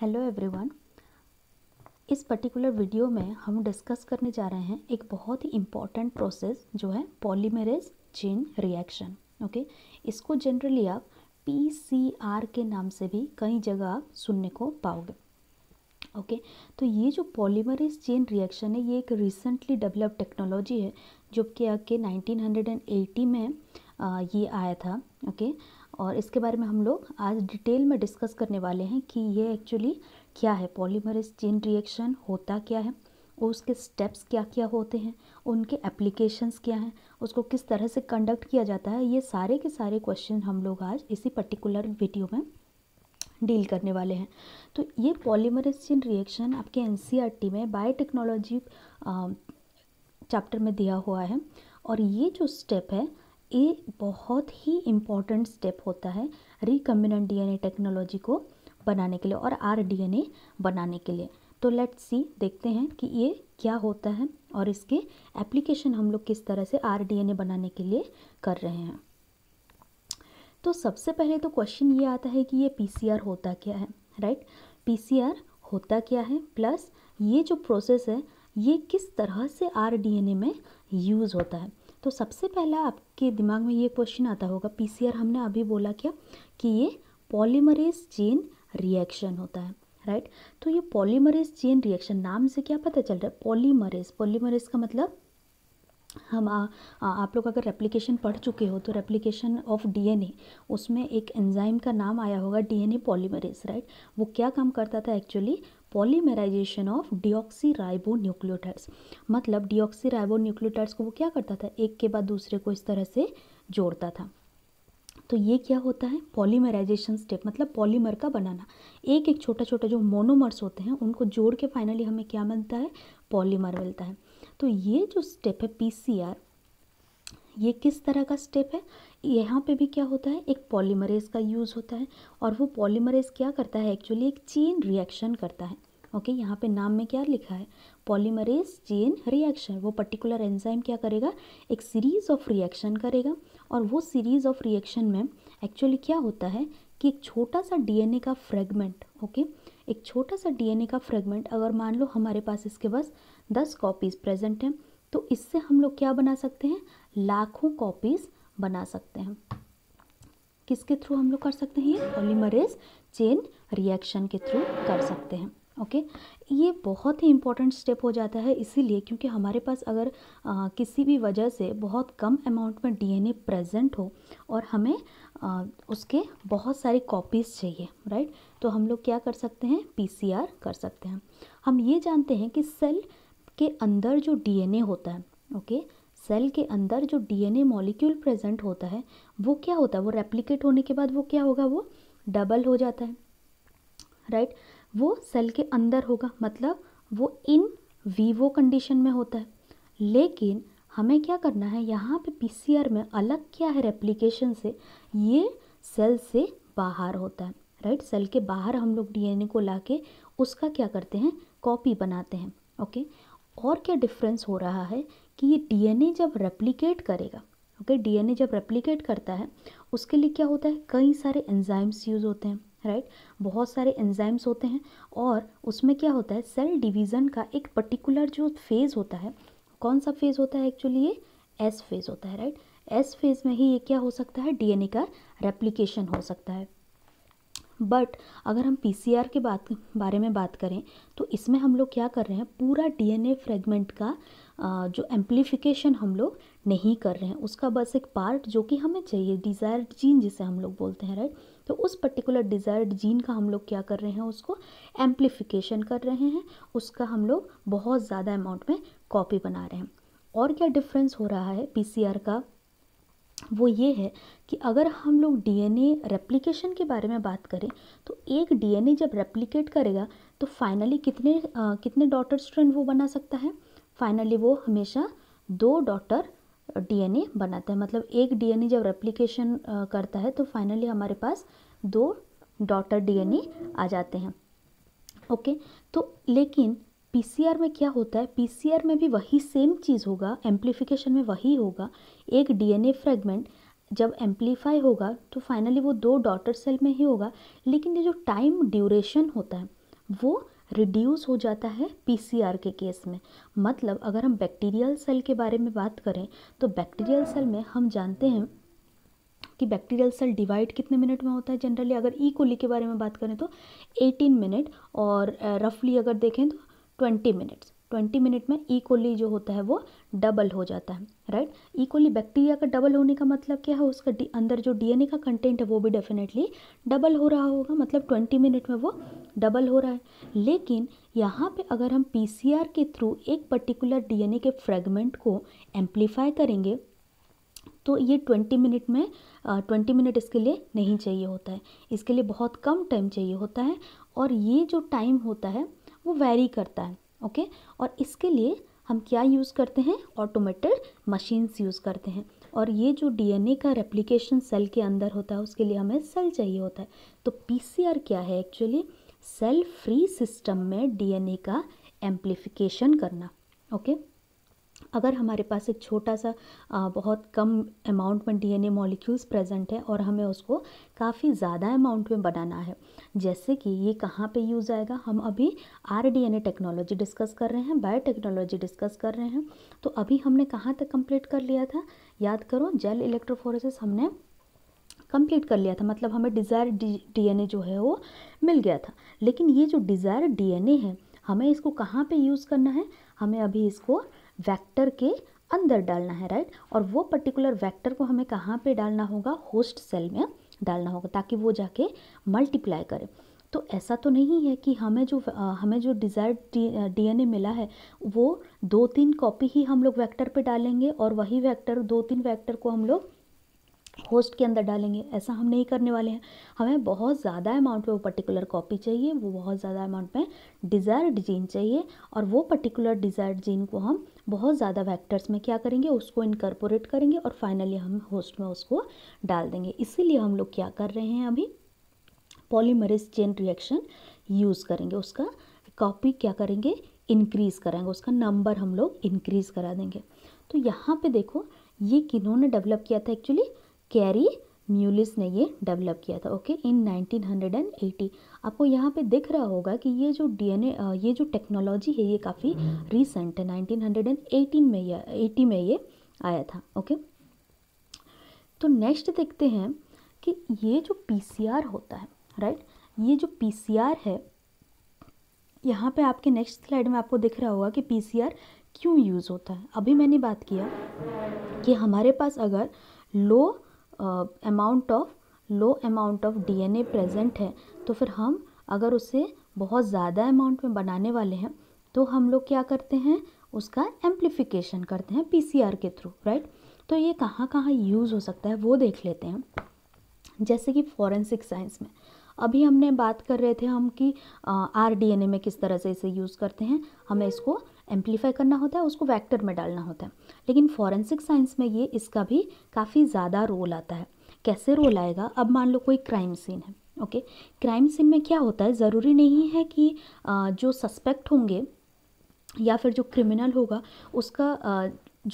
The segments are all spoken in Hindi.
हेलो एवरीवन इस पर्टिकुलर वीडियो में हम डिस्कस करने जा रहे हैं एक बहुत ही इम्पॉर्टेंट प्रोसेस जो है पॉलीमेरेज चेन रिएक्शन ओके इसको जनरली आप पीसीआर के नाम से भी कई जगह आप सुनने को पाओगे ओके तो ये जो पॉलीमेरेज चेन रिएक्शन है ये एक रिसेंटली डेवलप टेक्नोलॉजी है जो कि आके नाइनटीन में ये आया था ओके और इसके बारे में हम लोग आज डिटेल में डिस्कस करने वाले हैं कि ये एक्चुअली क्या है पॉलीमरेज चेन रिएक्शन होता क्या है और उसके स्टेप्स क्या क्या होते हैं उनके एप्लीकेशंस क्या हैं उसको किस तरह से कंडक्ट किया जाता है ये सारे के सारे क्वेश्चन हम लोग आज इसी पर्टिकुलर वीडियो में डील करने वाले हैं तो ये पॉलीमरेज चेन रिएक्शन आपके एन e में बायोटेक्नोलॉजी चैप्टर में दिया हुआ है और ये जो स्टेप है ये बहुत ही इम्पॉर्टेंट स्टेप होता है रिकम्बिनेंट डीएनए टेक्नोलॉजी को बनाने के लिए और आरडीएनए बनाने के लिए तो लेट्स सी देखते हैं कि ये क्या होता है और इसके एप्लीकेशन हम लोग किस तरह से आरडीएनए बनाने के लिए कर रहे हैं तो सबसे पहले तो क्वेश्चन ये आता है कि ये पीसीआर होता क्या है राइट पीसीआर होता क्या है प्लस ये जो प्रोसेस है ये किस तरह से आरडीएनए में यूज़ होता है तो सबसे पहला आपके दिमाग में ये क्वेश्चन आता होगा पीसीआर हमने अभी बोला क्या कि ये पॉलीमरेज चेन रिएक्शन होता है राइट तो ये पॉलीमरेज चेन रिएक्शन नाम से क्या पता चल रहा है पॉलीमरेज पॉलीमरेज का मतलब हम आ, आ, आप लोग अगर रेप्लीकेशन पढ़ चुके हो तो रेप्लीकेशन ऑफ डीएनए उसमें एक एंजाइम का नाम आया होगा डीएनए पॉलीमरेज राइट वो क्या काम करता था actually polymerization of ribo nucleotides मतलब राइबो न्यूक्लियोटाइड्स को वो क्या करता था एक के बाद दूसरे को इस तरह से जोड़ता था तो ये क्या होता है पॉलीमराइजेशन स्टेप मतलब पॉलीमर का बनाना एक एक छोटा छोटा जो मोनोमर्स होते हैं उनको जोड़ के फाइनली हमें क्या मिलता है पॉलीमर मिलता है तो ये जो स्टेप है आर ये किस तरह का स्टेप है यहाँ पे भी क्या होता है एक पॉलीमरेज का यूज़ होता है और वो पॉलीमरेज क्या करता है एक्चुअली एक चेन रिएक्शन करता है ओके okay, यहाँ पे नाम में क्या लिखा है पॉलीमरेज चेन रिएक्शन वो पर्टिकुलर एंजाइम क्या करेगा एक सीरीज़ ऑफ रिएक्शन करेगा और वो सीरीज़ ऑफ रिएक्शन में एक्चुअली क्या होता है कि एक छोटा सा डीएनए का फ्रेगमेंट ओके okay, एक छोटा सा डीएनए का फ्रेगमेंट अगर मान लो हमारे पास इसके पास दस कॉपीज़ प्रेजेंट हैं तो इससे हम लोग क्या बना सकते हैं लाखों कॉपीज़ बना सकते हैं किसके थ्रू हम लोग कर सकते हैं ये पॉलीमरेज चेन रिएक्शन के थ्रू कर सकते हैं ओके okay? ये बहुत ही इम्पॉर्टेंट स्टेप हो जाता है इसीलिए क्योंकि हमारे पास अगर आ, किसी भी वजह से बहुत कम अमाउंट में डीएनए प्रेजेंट हो और हमें आ, उसके बहुत सारी कॉपीज़ चाहिए राइट तो हम लोग क्या कर सकते हैं पीसीआर कर सकते हैं हम ये जानते हैं कि सेल के अंदर जो डीएनए होता है ओके okay? सेल के अंदर जो डीएनए मॉलिक्यूल प्रेजेंट होता है वो क्या होता है वो रेप्लिकेट होने के बाद वो क्या होगा वो डबल हो जाता है राइट right? वो सेल के अंदर होगा मतलब वो इन वीवो कंडीशन में होता है लेकिन हमें क्या करना है यहाँ पे पीसीआर में अलग क्या है रेप्लिकेशन से ये सेल से बाहर होता है राइट सेल के बाहर हम लोग डीएनए को ला के उसका क्या करते हैं कॉपी बनाते हैं ओके और क्या डिफरेंस हो रहा है कि ये डीएनए जब रेप्लिकेट करेगा ओके डीएनए जब रेप्लिकेट करता है उसके लिए क्या होता है कई सारे एंजाइम्स यूज़ होते हैं राइट right? बहुत सारे एंजाइम्स होते हैं और उसमें क्या होता है सेल डिवीज़न का एक पर्टिकुलर जो फेज़ होता है कौन सा फेज़ होता है एक्चुअली ये एस फेज़ होता है राइट एस फेज़ में ही ये क्या हो सकता है डीएनए का रेप्लिकेशन हो सकता है बट अगर हम पीसीआर के बात बारे में बात करें तो इसमें हम लोग क्या कर रहे हैं पूरा डीएनए फ्रेगमेंट का जो एम्पलीफिकेशन हम लोग नहीं कर रहे हैं उसका बस एक पार्ट जो कि हमें चाहिए डिज़ायर्ड जीन जिसे हम लोग बोलते हैं राइट तो उस पर्टिकुलर डिज़ायर्ड जीन का हम लोग क्या कर रहे हैं उसको एम्पलीफिकेशन कर रहे हैं उसका हम लोग बहुत ज़्यादा अमाउंट में कॉपी बना रहे हैं और क्या डिफरेंस हो रहा है पी का वो ये है कि अगर हम लोग डीएनए रेप्लिकेशन के बारे में बात करें तो एक डीएनए जब रेप्लिकेट करेगा तो फाइनली कितने आ, कितने डॉटर स्ट्रैंड वो बना सकता है फाइनली वो हमेशा दो डॉटर डीएनए बनाता है मतलब एक डीएनए जब रेप्लिकेशन करता है तो फाइनली हमारे पास दो डॉटर डीएनए आ जाते हैं ओके तो लेकिन पीसीआर में क्या होता है पीसीआर में भी वही सेम चीज़ होगा एम्प्लीफिकेशन में वही होगा एक डीएनए फ्रेगमेंट जब एम्प्लीफाई होगा तो फाइनली वो दो डॉटर सेल में ही होगा लेकिन ये जो टाइम ड्यूरेशन होता है वो रिड्यूस हो जाता है पीसीआर के केस में मतलब अगर हम बैक्टीरियल सेल के बारे में बात करें तो बैक्टीरियल सेल में हम जानते हैं कि बैक्टीरियल सेल डिवाइड कितने मिनट में होता है जनरली अगर ई कोली के बारे में बात करें तो 18 मिनट और रफली अगर देखें तो 20 मिनट्स ट्वेंटी मिनट में इकोली जो होता है वो डबल हो जाता है राइट इकोली बैक्टीरिया का डबल होने का मतलब क्या है उसका डी अंदर जो डीएनए का कंटेंट है वो भी डेफिनेटली डबल हो रहा होगा मतलब ट्वेंटी मिनट में वो डबल हो रहा है लेकिन यहाँ पे अगर हम पीसीआर के थ्रू एक पर्टिकुलर डीएनए के फ्रेगमेंट को एम्प्लीफाई करेंगे तो ये ट्वेंटी मिनट में ट्वेंटी मिनट इसके लिए नहीं चाहिए होता है इसके लिए बहुत कम टाइम चाहिए होता है और ये जो टाइम होता है वो वैरी करता है ओके और इसके लिए हम क्या यूज़ करते हैं ऑटोमेटेड मशीन्स यूज़ करते हैं और ये जो डीएनए का रेप्लिकेशन सेल के अंदर होता है उसके लिए हमें सेल चाहिए होता है तो पीसीआर क्या है एक्चुअली सेल फ्री सिस्टम में डीएनए का एम्प्लीफिकेशन करना ओके okay? अगर हमारे पास एक छोटा सा आ, बहुत कम अमाउंट में डीएनए मॉलिक्यूल्स प्रेजेंट है और हमें उसको काफ़ी ज़्यादा अमाउंट में बनाना है जैसे कि ये कहाँ पे यूज़ आएगा हम अभी आरडीएनए टेक्नोलॉजी डिस्कस कर रहे हैं बायोटेक्नोलॉजी डिस्कस कर रहे हैं तो अभी हमने कहाँ तक कंप्लीट कर लिया था याद करो जेल इलेक्ट्रोफोरेसिस हमने कंप्लीट कर लिया था मतलब हमें डिज़ायर डी जो है वो मिल गया था लेकिन ये जो डिज़ायर डी है हमें इसको कहाँ पर यूज़ करना है हमें अभी इसको वेक्टर के अंदर डालना है राइट और वो पर्टिकुलर वेक्टर को हमें कहाँ पे डालना होगा होस्ट सेल में डालना होगा ताकि वो जाके मल्टीप्लाई करे तो ऐसा तो नहीं है कि हमें जो हमें जो डिज़ायर्ड डीएनए मिला है वो दो तीन कॉपी ही हम लोग वैक्टर पर डालेंगे और वही वैक्टर दो तीन वैक्टर को हम लोग होस्ट के अंदर डालेंगे ऐसा हम नहीं करने वाले हैं हमें बहुत ज़्यादा अमाउंट में वो पर्टिकुलर कॉपी चाहिए वो बहुत ज़्यादा अमाउंट में डिज़ायर्ड जीन चाहिए और वो पर्टिकुलर डिज़ायर्ड जीन को हम बहुत ज़्यादा वैक्टर्स में क्या करेंगे उसको इनकॉर्पोरेट करेंगे और फाइनली हम होस्ट में उसको डाल देंगे इसीलिए हम लोग क्या कर रहे हैं अभी पॉलीमरिस चेन रिएक्शन यूज़ करेंगे उसका कॉपी क्या करेंगे इनक्रीज़ कराएंगे उसका नंबर हम लोग इनक्रीज करा देंगे तो यहाँ पर देखो ये किन्होंने डेवलप किया था एक्चुअली कैरी म्यूलिस ने ये डेवलप किया था ओके इन 1980 आपको यहाँ पे दिख रहा होगा कि ये जो डीएनए ये जो टेक्नोलॉजी है ये काफ़ी रिसेंट है 1918 में ये 80 में ये आया था ओके तो नेक्स्ट देखते हैं कि ये जो पीसीआर होता है राइट ये जो पीसीआर है यहाँ पे आपके नेक्स्ट स्लाइड में आपको दिख रहा होगा कि पी क्यों यूज़ होता है अभी मैंने बात किया कि हमारे पास अगर low amount of low amount of DNA present है तो फिर हम अगर उसे बहुत ज़्यादा अमाउंट में बनाने वाले हैं तो हम लोग क्या करते हैं उसका एम्प्लीफिकेशन करते हैं पीसीआर के थ्रू राइट तो ये कहाँ कहाँ यूज़ हो सकता है वो देख लेते हैं जैसे कि फॉरेंसिक साइंस में अभी हमने बात कर रहे थे हम कि आर डी एन ए में किस तरह से इसे यूज़ करते हैं हमें इसको एम्पलीफाई करना होता है उसको वैक्टर में डालना होता है लेकिन फॉरेंसिक साइंस में ये इसका भी काफ़ी ज़्यादा रोल आता है कैसे रोल आएगा अब मान लो कोई क्राइम सीन है ओके क्राइम सीन में क्या होता है ज़रूरी नहीं है कि जो सस्पेक्ट होंगे या फिर जो क्रिमिनल होगा उसका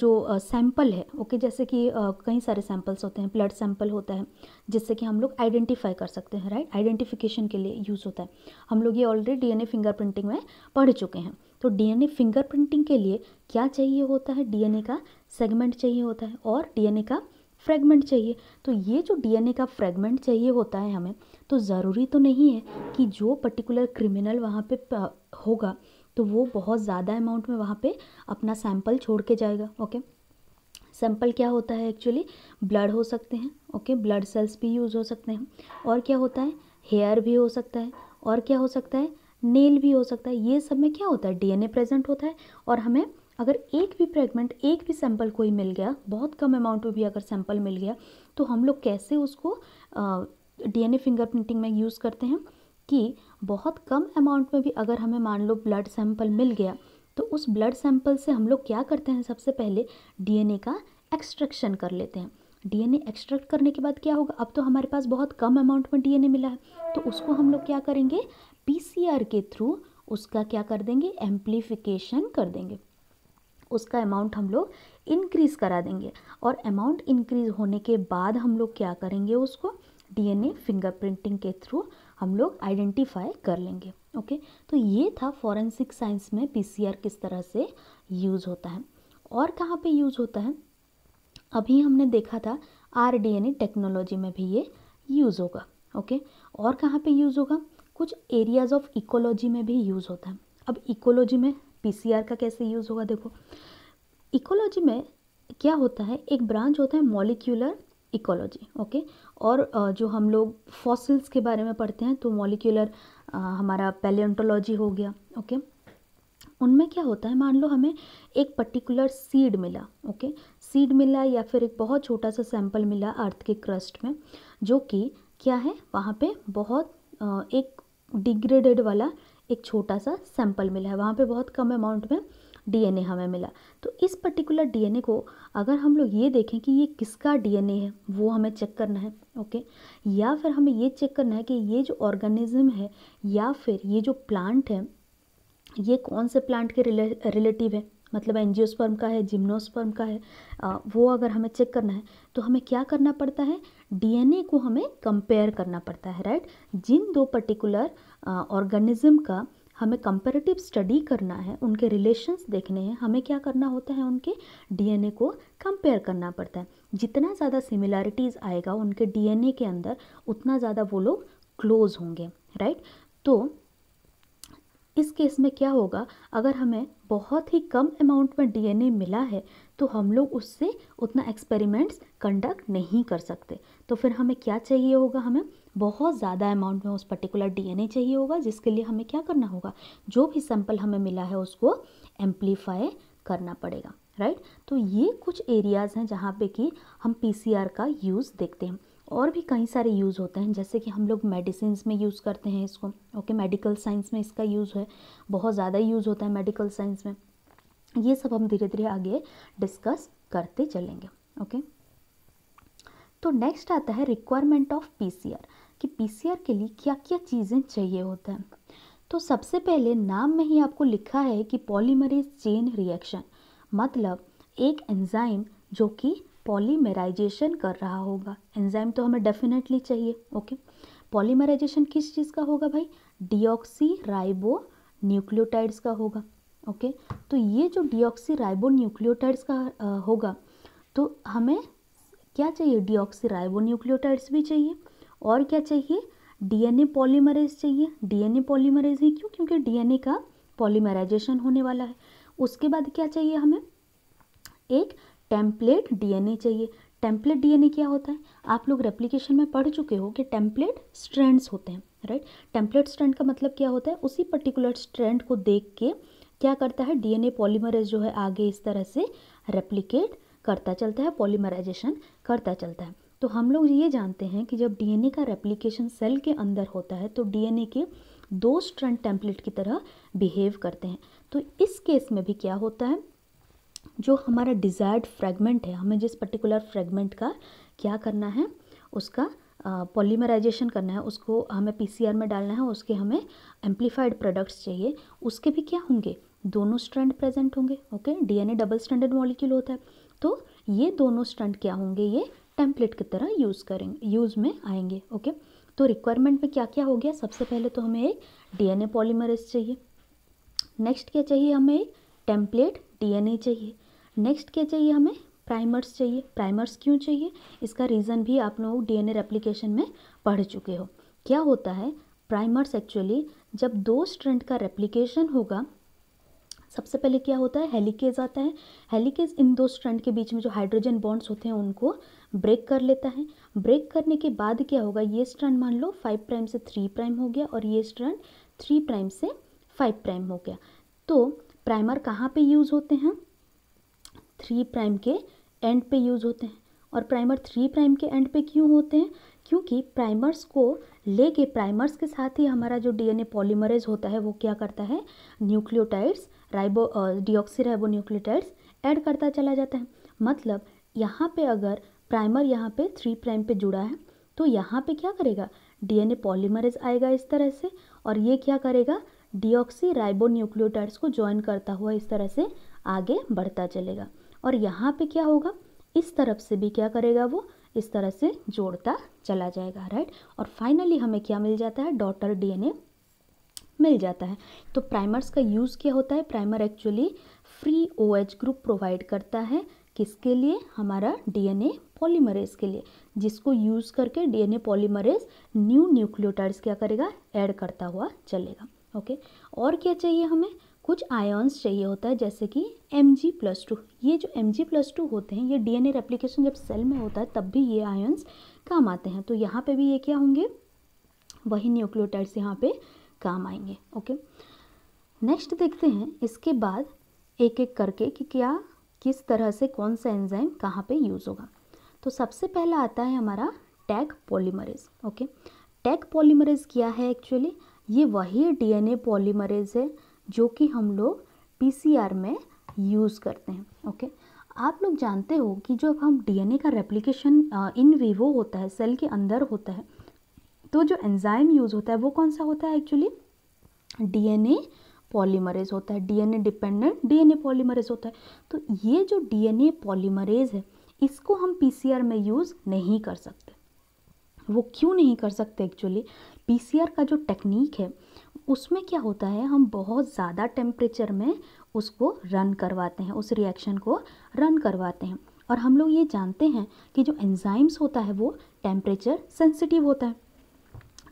जो सैंपल है ओके जैसे कि कई सारे सैंपल्स होते हैं ब्लड सैंपल होता है जिससे कि हम लोग आइडेंटिफाई कर सकते हैं राइट आइडेंटिफिकेशन के लिए यूज़ होता है हम लोग ये ऑलरेडी डीएनए फिंगरप्रिंटिंग में पढ़ चुके हैं तो डीएनए फिंगरप्रिंटिंग के लिए क्या चाहिए होता है डीएनए का सेगमेंट चाहिए होता है और डीएनए का फ्रेगमेंट चाहिए तो ये जो डीएनए का फ्रेगमेंट चाहिए होता है हमें तो ज़रूरी तो नहीं है कि जो पर्टिकुलर क्रिमिनल वहाँ पे होगा तो वो बहुत ज़्यादा अमाउंट में वहाँ पे अपना सैंपल छोड़ के जाएगा ओके सैंपल क्या होता है एक्चुअली ब्लड हो सकते हैं ओके ब्लड सेल्स भी यूज़ हो सकते हैं और क्या होता है हेयर भी हो सकता है और क्या हो सकता है नेल भी हो सकता है ये सब में क्या होता है डीएनए प्रेजेंट होता है और हमें अगर एक भी फ्रेगमेंट एक भी सैंपल कोई मिल गया बहुत कम अमाउंट में भी अगर सैंपल मिल गया तो हम लोग कैसे उसको डीएनए फिंगरप्रिंटिंग में यूज़ करते हैं कि बहुत कम अमाउंट में भी अगर हमें मान लो ब्लड सैंपल मिल गया तो उस ब्लड सैंपल से हम लोग क्या करते हैं सबसे पहले डीएनए का एक्सट्रैक्शन कर लेते हैं डीएनए एक्सट्रैक्ट करने के बाद क्या होगा अब तो हमारे पास बहुत कम अमाउंट में डीएनए मिला है तो उसको हम लोग क्या करेंगे पीसीआर के थ्रू उसका क्या कर देंगे एम्प्लीफिकेशन कर देंगे उसका अमाउंट हम लोग इनक्रीज़ करा देंगे और अमाउंट इंक्रीज़ होने के बाद हम लोग क्या करेंगे उसको डीएनए फिंगरप्रिंटिंग के थ्रू हम लोग आइडेंटिफाई कर लेंगे ओके तो ये था फॉरेंसिक साइंस में पीसीआर किस तरह से यूज़ होता है और कहाँ पे यूज़ होता है अभी हमने देखा था आरडीएनए टेक्नोलॉजी में भी ये यूज़ होगा ओके और कहाँ पे यूज़ होगा कुछ एरियाज़ ऑफ इकोलॉजी में भी यूज़ होता है अब इकोलॉजी में पी का कैसे यूज़ होगा देखो इकोलॉजी में क्या होता है एक ब्रांच होता है मॉलिक्यूलर इकोलॉजी ओके और जो हम लोग फॉसिल्स के बारे में पढ़ते हैं तो मॉलिक्यूलर हमारा पैलियंटोलॉजी हो गया ओके उनमें क्या होता है मान लो हमें एक पर्टिकुलर सीड मिला ओके सीड मिला या फिर एक बहुत छोटा सा सैंपल मिला अर्थ के क्रस्ट में जो कि क्या है वहाँ पे बहुत एक डिग्रेडेड वाला एक छोटा सा सैंपल मिला है वहाँ पे बहुत कम अमाउंट में डीएनए हमें मिला तो इस पर्टिकुलर डीएनए को अगर हम लोग ये देखें कि ये किसका डीएनए है वो हमें चेक करना है ओके या फिर हमें ये चेक करना है कि ये जो ऑर्गेनिज्म है या फिर ये जो प्लांट है ये कौन से प्लांट के रिले रिलेटिव है मतलब एनजियोस्पर्म का है जिम्नोस्पर्म का है आ, वो अगर हमें चेक करना है तो हमें क्या करना पड़ता है डीएनए को हमें कंपेयर करना पड़ता है राइट जिन दो पर्टिकुलर ऑर्गेनिज्म का हमें कंपेरेटिव स्टडी करना है उनके रिलेशंस देखने हैं हमें क्या करना होता है उनके डीएनए को कंपेयर करना पड़ता है जितना ज़्यादा सिमिलैरिटीज़ आएगा उनके डीएनए के अंदर उतना ज़्यादा वो लोग क्लोज होंगे राइट तो इस केस में क्या होगा अगर हमें बहुत ही कम अमाउंट में डीएनए मिला है तो हम लोग उससे उतना एक्सपेरिमेंट्स कंडक्ट नहीं कर सकते तो फिर हमें क्या चाहिए होगा हमें बहुत ज़्यादा अमाउंट में उस पर्टिकुलर डीएनए चाहिए होगा जिसके लिए हमें क्या करना होगा जो भी सैंपल हमें मिला है उसको एम्प्लीफाई करना पड़ेगा राइट तो ये कुछ एरियाज़ हैं जहाँ पर कि हम पी का यूज़ देखते हैं और भी कई सारे यूज़ होते हैं जैसे कि हम लोग मेडिसिन में यूज़ करते हैं इसको ओके मेडिकल साइंस में इसका यूज़ है बहुत ज़्यादा यूज़ होता है मेडिकल साइंस में ये सब हम धीरे धीरे आगे डिस्कस करते चलेंगे ओके तो नेक्स्ट आता है रिक्वायरमेंट ऑफ पीसीआर कि पीसीआर के लिए क्या क्या चीज़ें चाहिए होता है तो सबसे पहले नाम में ही आपको लिखा है कि पॉलीमरेज चेन रिएक्शन मतलब एक एंजाइम जो कि पॉलीमेराइजेशन कर रहा होगा एंजाइम तो हमें डेफिनेटली चाहिए ओके पॉलीमेराइजेशन किस चीज़ का होगा भाई डिऑक्सी राइबो न्यूक्लियोटाइड्स का होगा ओके तो ये जो डिऑक्सी राइबो न्यूक्लियोटाइड्स का आ, होगा तो हमें क्या चाहिए डिऑक्सी राइबो न्यूक्लियोटाइड्स भी चाहिए और क्या चाहिए डीएनए पॉलीमरेज चाहिए डीएनए पॉलीमरेज ही क्यों क्योंकि डीएनए का पॉलीमराइजेशन होने वाला है उसके बाद क्या चाहिए हमें एक टेम्पलेट डीएनए चाहिए टेम्पलेट डीएनए क्या होता है आप लोग रेप्लीकेशन में पढ़ चुके हो कि टेम्पलेट स्ट्रैंड्स होते हैं राइट टेम्पलेट स्ट्रैंड का मतलब क्या होता है उसी पर्टिकुलर स्ट्रैंड को देख के क्या करता है डीएनए पॉलीमराइज जो है आगे इस तरह से रेप्लीकेट करता चलता है पॉलीमराइजेशन करता चलता है तो हम लोग ये जानते हैं कि जब डीएनए का रेप्लीकेशन सेल के अंदर होता है तो डीएनए के दो स्ट्रैंड टेम्पलेट की तरह बिहेव करते हैं तो इस केस में भी क्या होता है जो हमारा डिज़ायर्ड फ्रेगमेंट है हमें जिस पर्टिकुलर फ्रेगमेंट का क्या करना है उसका पॉलीमराइजेशन करना है उसको हमें पीसीआर में डालना है उसके हमें एम्पलीफाइड प्रोडक्ट्स चाहिए उसके भी क्या होंगे दोनों स्ट्रैंड प्रेजेंट होंगे okay DNA double standard molecule होता है तो ये दोनों स्ट्रैंड क्या होंगे ये टेम्पलेट की तरह यूज़ करेंगे यूज़ में आएंगे ओके तो रिक्वायरमेंट में क्या क्या हो गया सबसे पहले तो हमें एक ए पॉलीमरेज चाहिए नेक्स्ट क्या चाहिए हमें एक टेम्पलेट ए चाहिए नेक्स्ट क्या चाहिए हमें प्राइमर्स चाहिए प्राइमर्स क्यों चाहिए इसका रीज़न भी आप लोग डीएनए रेप्लिकेशन में पढ़ चुके हो क्या होता है प्राइमर्स एक्चुअली जब दो स्ट्रेंड का रेप्लिकेशन होगा सबसे पहले क्या होता है हेलिकेज आता है हेलिकेज इन दो स्ट्रेंड के बीच में जो हाइड्रोजन बॉन्ड्स होते हैं उनको ब्रेक कर लेता है ब्रेक करने के बाद क्या होगा ये स्ट्रेंड मान लो फाइव प्राइम से थ्री प्राइम हो गया और ये स्ट्रेंड थ्री प्राइम से फाइव प्राइम हो गया तो प्राइमर कहाँ पे यूज़ होते हैं थ्री प्राइम के एंड पे यूज़ होते हैं और प्राइमर थ्री प्राइम के एंड पे क्यों होते हैं क्योंकि प्राइमर्स को लेके प्राइमर्स के साथ ही हमारा जो डीएनए पॉलीमरेज होता है वो क्या करता है nucleotides ribo deoxy ribo nucleotides add करता चला जाता है मतलब यहाँ पे अगर प्राइमर यहाँ पे थ्री प्राइम पे जुड़ा है तो यहाँ पे क्या करेगा डीएनए पॉलीमरेज आएगा इस तरह से और ये क्या करेगा डिऑक्सी राइबो न्यूक्लियोटाइड्स को ज्वाइन करता हुआ इस तरह से आगे बढ़ता चलेगा और यहाँ पे क्या होगा इस तरफ से भी क्या करेगा वो इस तरह से जोड़ता चला जाएगा राइट और फाइनली हमें क्या मिल जाता है डॉटर डीएनए मिल जाता है तो प्राइमर्स का यूज़ क्या होता है primer actually free O H group provide करता है किसके लिए हमारा डीएनए पॉलीमरेज के लिए जिसको यूज़ करके डीएनए पॉलीमरेज न्यू न्यूक्लियोटाइड्स क्या करेगा ऐड करता हुआ चलेगा ओके और क्या चाहिए हमें कुछ आयन्स चाहिए होता है जैसे कि एम जी प्लस टू ये जो एम जी प्लस टू होते हैं ये डी एन ए रेप्लीकेशन जब सेल में होता है तब भी ये आयन्स काम आते हैं तो यहाँ पे भी ये क्या होंगे वही न्यूक्लियोटाइड्स यहाँ पे काम आएंगे ओके नेक्स्ट देखते हैं इसके बाद एक एक करके कि क्या किस तरह से कौन सा एंजाइम कहाँ पे यूज़ होगा तो सबसे पहला आता है हमारा Taq polymerase okay Taq polymerase क्या है एक्चुअली ये वही डीएनए पॉलीमरेज है जो कि हम लोग पीसीआर में यूज़ करते हैं ओके आप लोग जानते हो कि जब हम डीएनए का रेप्लिकेशन इन वीवो होता है सेल के अंदर होता है तो जो एंजाइम यूज़ होता है वो कौन सा होता है एक्चुअली डीएनए पॉलीमरेज होता है डीएनए डिपेंडेंट डीएनए पॉलीमरेज होता है तो ये जो डीएनए पॉलीमरेज है इसको हम पीसीआर में यूज़ नहीं कर सकते वो क्यों नहीं कर सकते एक्चुअली पीसीआर का जो टेक्निक है उसमें क्या होता है हम बहुत ज़्यादा टेम्परेचर में उसको रन करवाते हैं उस रिएक्शन को रन करवाते हैं और हम लोग ये जानते हैं कि जो एंजाइम्स होता है वो टेम्परेचर सेंसिटिव होता है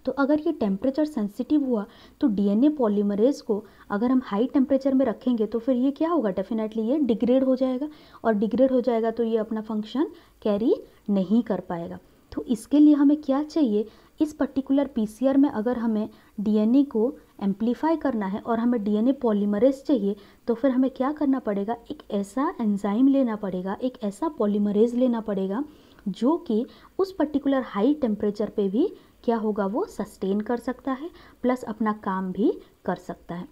तो अगर ये टेम्परेचर सेंसिटिव हुआ तो डीएनए पॉलीमरेज को अगर हम हाई टेम्परेचर में रखेंगे तो फिर ये क्या होगा डेफिनेटली ये डिग्रेड हो जाएगा और डिग्रेड हो जाएगा तो ये अपना फंक्शन कैरी नहीं कर पाएगा तो इसके लिए हमें क्या चाहिए इस पर्टिकुलर पीसीआर में अगर हमें डीएनए को एम्पलीफाई करना है और हमें डीएनए पॉलीमरेज चाहिए तो फिर हमें क्या करना पड़ेगा एक ऐसा एंजाइम लेना पड़ेगा एक ऐसा पॉलीमरेज लेना पड़ेगा जो कि उस पर्टिकुलर हाई टेम्परेचर पे भी क्या होगा वो सस्टेन कर सकता है प्लस अपना काम भी कर सकता है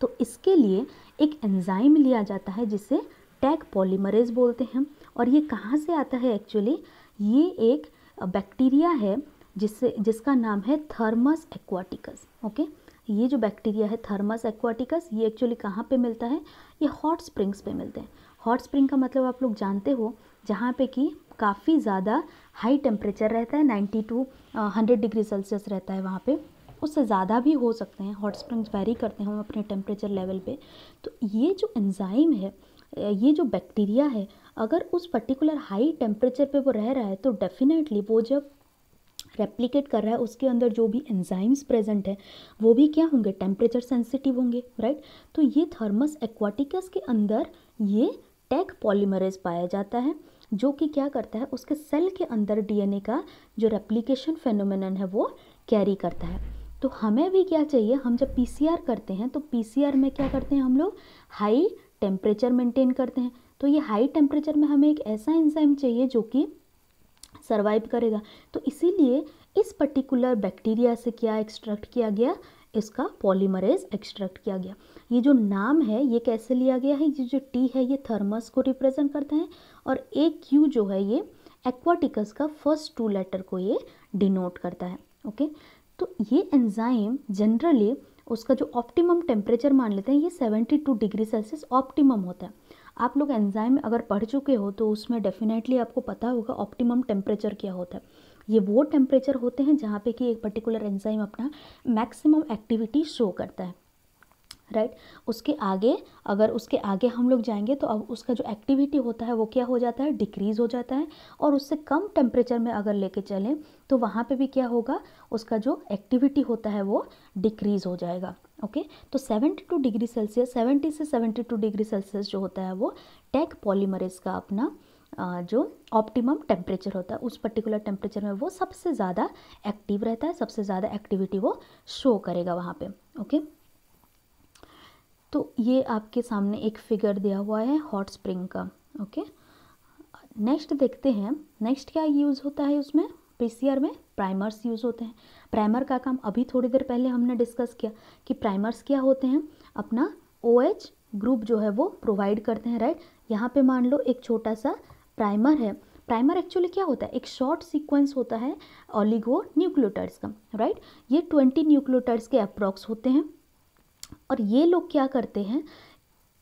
तो इसके लिए एक एंजाइम लिया जाता है जिसे टैग पॉलीमरेज बोलते हैं और ये कहाँ से आता है एक्चुअली ये एक बैक्टीरिया है जिससे जिसका नाम है थर्मस एक्वाटिकस ओके ये जो बैक्टीरिया है थर्मस एक्वाटिकस ये एक्चुअली कहाँ पे मिलता है ये हॉट स्प्रिंग्स पे मिलते हैं हॉट स्प्रिंग का मतलब आप लोग जानते हो जहाँ पे कि काफ़ी ज़्यादा हाई टेम्परेचर रहता है ninety to hundred degree Celsius रहता है वहाँ पे उससे ज़्यादा भी हो सकते हैं हॉट स्प्रिंग्स वेरी करते हैं हम अपने टेम्परेचर लेवल पर तो ये जो एंजाइम है ये जो बैक्टीरिया है अगर उस पर्टिकुलर हाई टेम्परेचर पे वो रह रहा है तो डेफिनेटली वो जब रेप्लिकेट कर रहा है उसके अंदर जो भी एंजाइम्स प्रेजेंट है वो भी क्या होंगे टेम्परेचर सेंसिटिव होंगे राइट तो ये थर्मस एक्वाटिकस के अंदर ये टैक पॉलीमरेज पाया जाता है जो कि क्या करता है उसके सेल के अंदर डीएनए का जो रेप्लिकेशन फेनोमेनन है वो कैरी करता है तो हमें भी क्या चाहिए हम जब पी करते हैं तो पी में क्या करते हैं हम लोग हाई टेम्परेचर मेंटेन करते हैं तो ये हाई टेम्परेचर में हमें एक ऐसा एंजाइम चाहिए जो कि सर्वाइव करेगा तो इसीलिए इस पर्टिकुलर बैक्टीरिया से क्या एक्सट्रैक्ट किया गया इसका पॉलीमरेज एक्सट्रैक्ट किया गया ये जो नाम है ये कैसे लिया गया है ये जो टी है ये थर्मस को रिप्रेजेंट करता है और ए क्यू जो है ये एक्वाटिकस का फर्स्ट टू लेटर को ये डिनोट करता है ओके तो ये एंजाइम जनरली उसका जो ऑप्टिमम टेम्परेचर मान लेते हैं ये 72 डिग्री सेल्सियस ऑप्टिमम होता है आप लोग एंजाइम अगर पढ़ चुके हो तो उसमें डेफिनेटली आपको पता होगा ऑप्टिमम टेम्परेचर क्या होता है ये वो टेम्परेचर होते हैं जहाँ पे कि एक पर्टिकुलर एंजाइम अपना मैक्सिमम एक्टिविटी शो करता है राइट right? उसके आगे अगर उसके आगे हम लोग जाएंगे तो अब उसका जो एक्टिविटी होता है वो क्या हो जाता है डिक्रीज़ हो जाता है और उससे कम टेम्परेचर में अगर लेके चलें तो वहाँ पे भी क्या होगा उसका जो एक्टिविटी होता है वो डिक्रीज़ हो जाएगा ओके तो 72 डिग्री सेल्सियस 70 से 72 डिग्री सेल्सियस जो होता है वो टैग पॉलीमरेज का अपना जो ऑप्टिमम टेम्परेचर होता है उस पर्टिकुलर टेम्परेचर में वो सबसे ज़्यादा एक्टिव रहता है सबसे ज़्यादा एक्टिविटी वो शो करेगा वहाँ पे ओके तो ये आपके सामने एक फिगर दिया हुआ है हॉट स्प्रिंग का ओके नेक्स्ट देखते हैं नेक्स्ट क्या यूज़ होता है उसमें पी में प्राइमर्स यूज़ होते हैं प्राइमर का काम अभी थोड़ी देर पहले हमने डिस्कस किया कि प्राइमर्स क्या होते हैं अपना ओ OH ग्रुप जो है वो प्रोवाइड करते हैं राइट यहाँ पे मान लो एक छोटा सा प्राइमर है प्राइमर एक्चुअली क्या होता है एक शॉर्ट सीक्वेंस होता है ऑलिगो न्यूक्लियोटाइड्स का राइट ये ट्वेंटी न्यूक्लियोटाइड्स के अप्रॉक्स होते हैं और ये लोग क्या करते हैं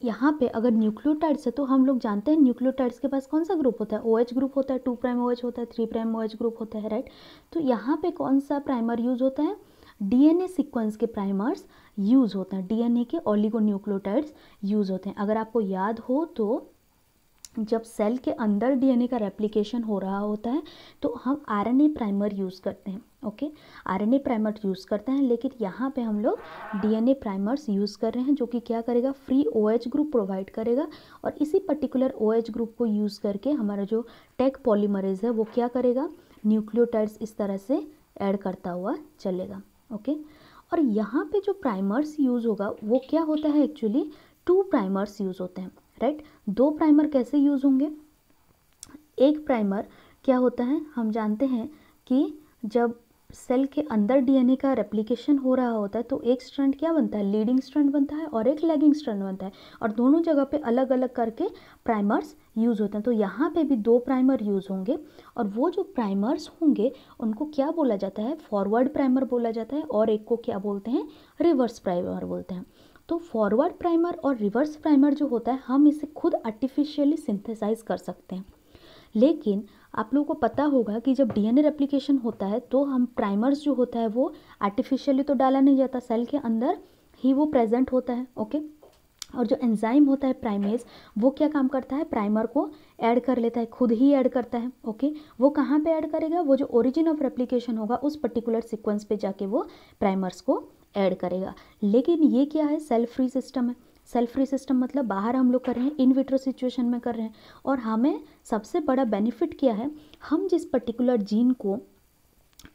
यहाँ पे अगर न्यूक्लियोटाइड्स है तो हम लोग जानते हैं न्यूक्लियोटाइड्स के पास कौन सा ग्रुप होता है ओ OH ग्रुप होता है टू प्राइम ओ एच होता है three prime O H group होता है राइट तो यहाँ पे कौन सा प्राइमर यूज होता है डीएनए सीक्वेंस के प्राइमर्स यूज़ होते हैं डीएनए के न्यूक्लियोटाइड्स यूज़ होते हैं अगर आपको याद हो तो जब सेल के अंदर डीएनए का रेप्लिकेशन हो रहा होता है तो हम आरएनए प्राइमर यूज़ करते हैं ओके आरएनए प्राइमर यूज़ करते हैं लेकिन यहाँ पे हम लोग डीएनए प्राइमर्स यूज़ कर रहे हैं जो कि क्या करेगा फ्री ओएच ग्रुप प्रोवाइड करेगा और इसी पर्टिकुलर ओएच ग्रुप को यूज़ करके हमारा जो टेक पॉलीमरेज है वो क्या करेगा न्यूक्लियोटाइड्स इस तरह से ऐड करता हुआ चलेगा ओके और यहाँ पर जो प्राइमर्स यूज़ होगा वो क्या होता है एक्चुअली टू प्राइमर्स यूज़ होते हैं राइट दो प्राइमर कैसे यूज़ होंगे एक प्राइमर क्या होता है हम जानते हैं कि जब सेल के अंदर डीएनए का रेप्लिकेशन हो रहा होता है तो एक स्ट्रैंड क्या बनता है लीडिंग स्ट्रैंड बनता है और एक लेगिंग स्ट्रैंड बनता है और दोनों जगह पे अलग अलग करके प्राइमर्स यूज़ होते हैं तो यहाँ पे भी दो प्राइमर यूज़ होंगे और वो जो प्राइमर्स होंगे उनको क्या बोला जाता है फॉरवर्ड प्राइमर बोला जाता है और एक को क्या बोलते हैं रिवर्स प्राइमर बोलते हैं तो फॉरवर्ड प्राइमर और रिवर्स प्राइमर जो होता है हम इसे खुद आर्टिफिशियली सिंथेसाइज कर सकते हैं लेकिन आप लोगों को पता होगा कि जब डीएनए रेप्लिकेशन होता है तो हम प्राइमर्स जो होता है वो आर्टिफिशियली तो डाला नहीं जाता सेल के अंदर ही वो प्रेजेंट होता है ओके और जो एंजाइम होता है प्राइमेज वो क्या काम करता है प्राइमर को ऐड कर लेता है खुद ही ऐड करता है ओके वो कहाँ पे ऐड करेगा वो जो ओरिजिन ऑफ रेप्लिकेशन होगा उस पर्टिकुलर सीक्वेंस पे जाके वो प्राइमर्स को ऐड करेगा लेकिन ये क्या है सेल्फ फ्री सिस्टम है सेल्फ फ्री सिस्टम मतलब बाहर हम लोग कर रहे हैं इन विट्रो सिचुएशन में कर रहे हैं और हमें सबसे बड़ा बेनिफिट क्या है हम जिस पर्टिकुलर जीन को